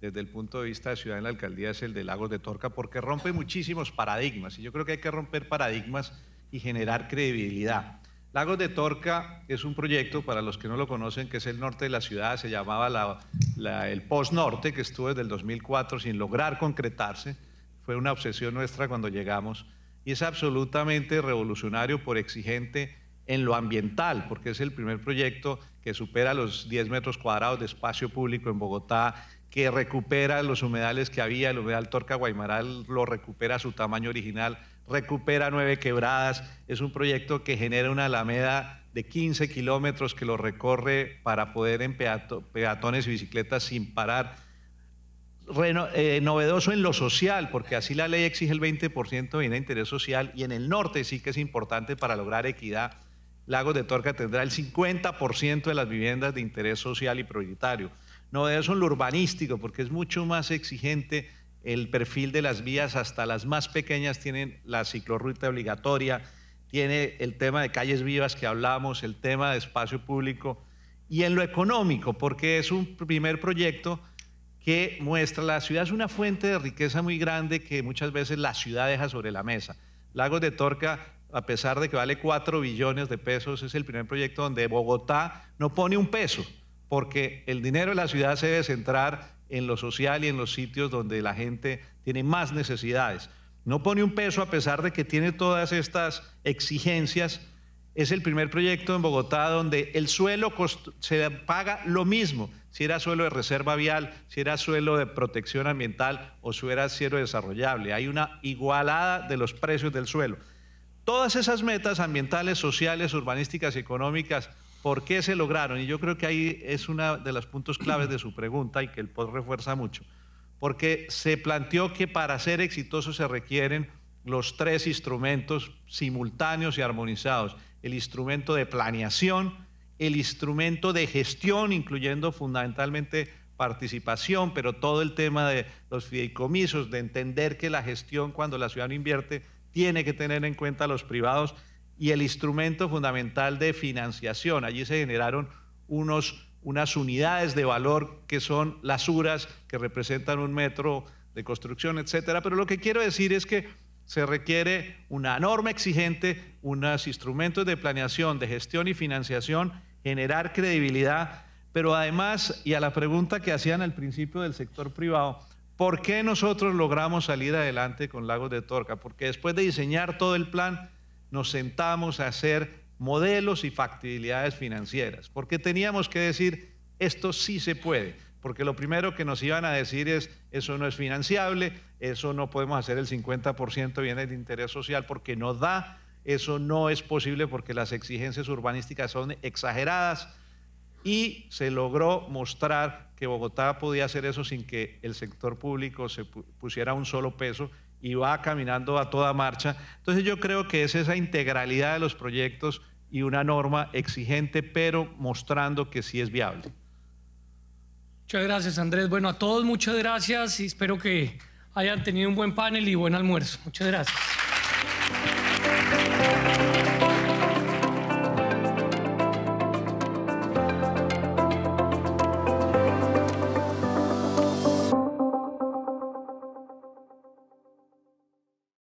desde el punto de vista de ciudad en la alcaldía es el de Lagos de Torca, porque rompe muchísimos paradigmas y yo creo que hay que romper paradigmas y generar credibilidad. Lagos de Torca es un proyecto, para los que no lo conocen, que es el norte de la ciudad, se llamaba el Post Norte, que estuvo desde el 2004 sin lograr concretarse, fue una obsesión nuestra cuando llegamos y es absolutamente revolucionario por exigente en lo ambiental, porque es el primer proyecto que supera los 10 metros cuadrados de espacio público en Bogotá, que recupera los humedales que había, el humedal Torca Guaymaral lo recupera a su tamaño original, recupera nueve quebradas, es un proyecto que genera una alameda de 15 kilómetros que lo recorre para poder en peatones y bicicletas sin parar eh, novedoso en lo social, porque así la ley exige el 20% de de interés social y en el norte sí que es importante para lograr equidad. Lagos de Torca tendrá el 50% de las viviendas de interés social y prioritario. Novedoso en lo urbanístico, porque es mucho más exigente el perfil de las vías, hasta las más pequeñas tienen la ciclorruta obligatoria, tiene el tema de calles vivas que hablamos, el tema de espacio público y en lo económico, porque es un primer proyecto que muestra la ciudad es una fuente de riqueza muy grande que muchas veces la ciudad deja sobre la mesa. Lagos de Torca, a pesar de que vale 4 billones de pesos, es el primer proyecto donde Bogotá no pone un peso, porque el dinero de la ciudad se debe centrar en lo social y en los sitios donde la gente tiene más necesidades. No pone un peso a pesar de que tiene todas estas exigencias. Es el primer proyecto en Bogotá donde el suelo se paga lo mismo, si era suelo de reserva vial, si era suelo de protección ambiental o si era suelo desarrollable. Hay una igualada de los precios del suelo. Todas esas metas ambientales, sociales, urbanísticas y económicas, ¿por qué se lograron? Y yo creo que ahí es uno de los puntos claves de su pregunta y que el POD refuerza mucho. Porque se planteó que para ser exitoso se requieren los tres instrumentos simultáneos y armonizados. El instrumento de planeación, el instrumento de gestión, incluyendo fundamentalmente participación, pero todo el tema de los fideicomisos, de entender que la gestión cuando la ciudad invierte tiene que tener en cuenta a los privados y el instrumento fundamental de financiación. Allí se generaron unos, unas unidades de valor que son las URAS, que representan un metro de construcción, etcétera. Pero lo que quiero decir es que se requiere una norma exigente, unos instrumentos de planeación, de gestión y financiación generar credibilidad, pero además, y a la pregunta que hacían al principio del sector privado, ¿por qué nosotros logramos salir adelante con Lagos de Torca? Porque después de diseñar todo el plan, nos sentamos a hacer modelos y factibilidades financieras, porque teníamos que decir, esto sí se puede, porque lo primero que nos iban a decir es, eso no es financiable, eso no podemos hacer el 50% viene bienes de interés social porque no da, eso no es posible porque las exigencias urbanísticas son exageradas y se logró mostrar que Bogotá podía hacer eso sin que el sector público se pusiera un solo peso y va caminando a toda marcha. Entonces yo creo que es esa integralidad de los proyectos y una norma exigente, pero mostrando que sí es viable. Muchas gracias, Andrés. Bueno, a todos muchas gracias y espero que hayan tenido un buen panel y buen almuerzo. Muchas gracias.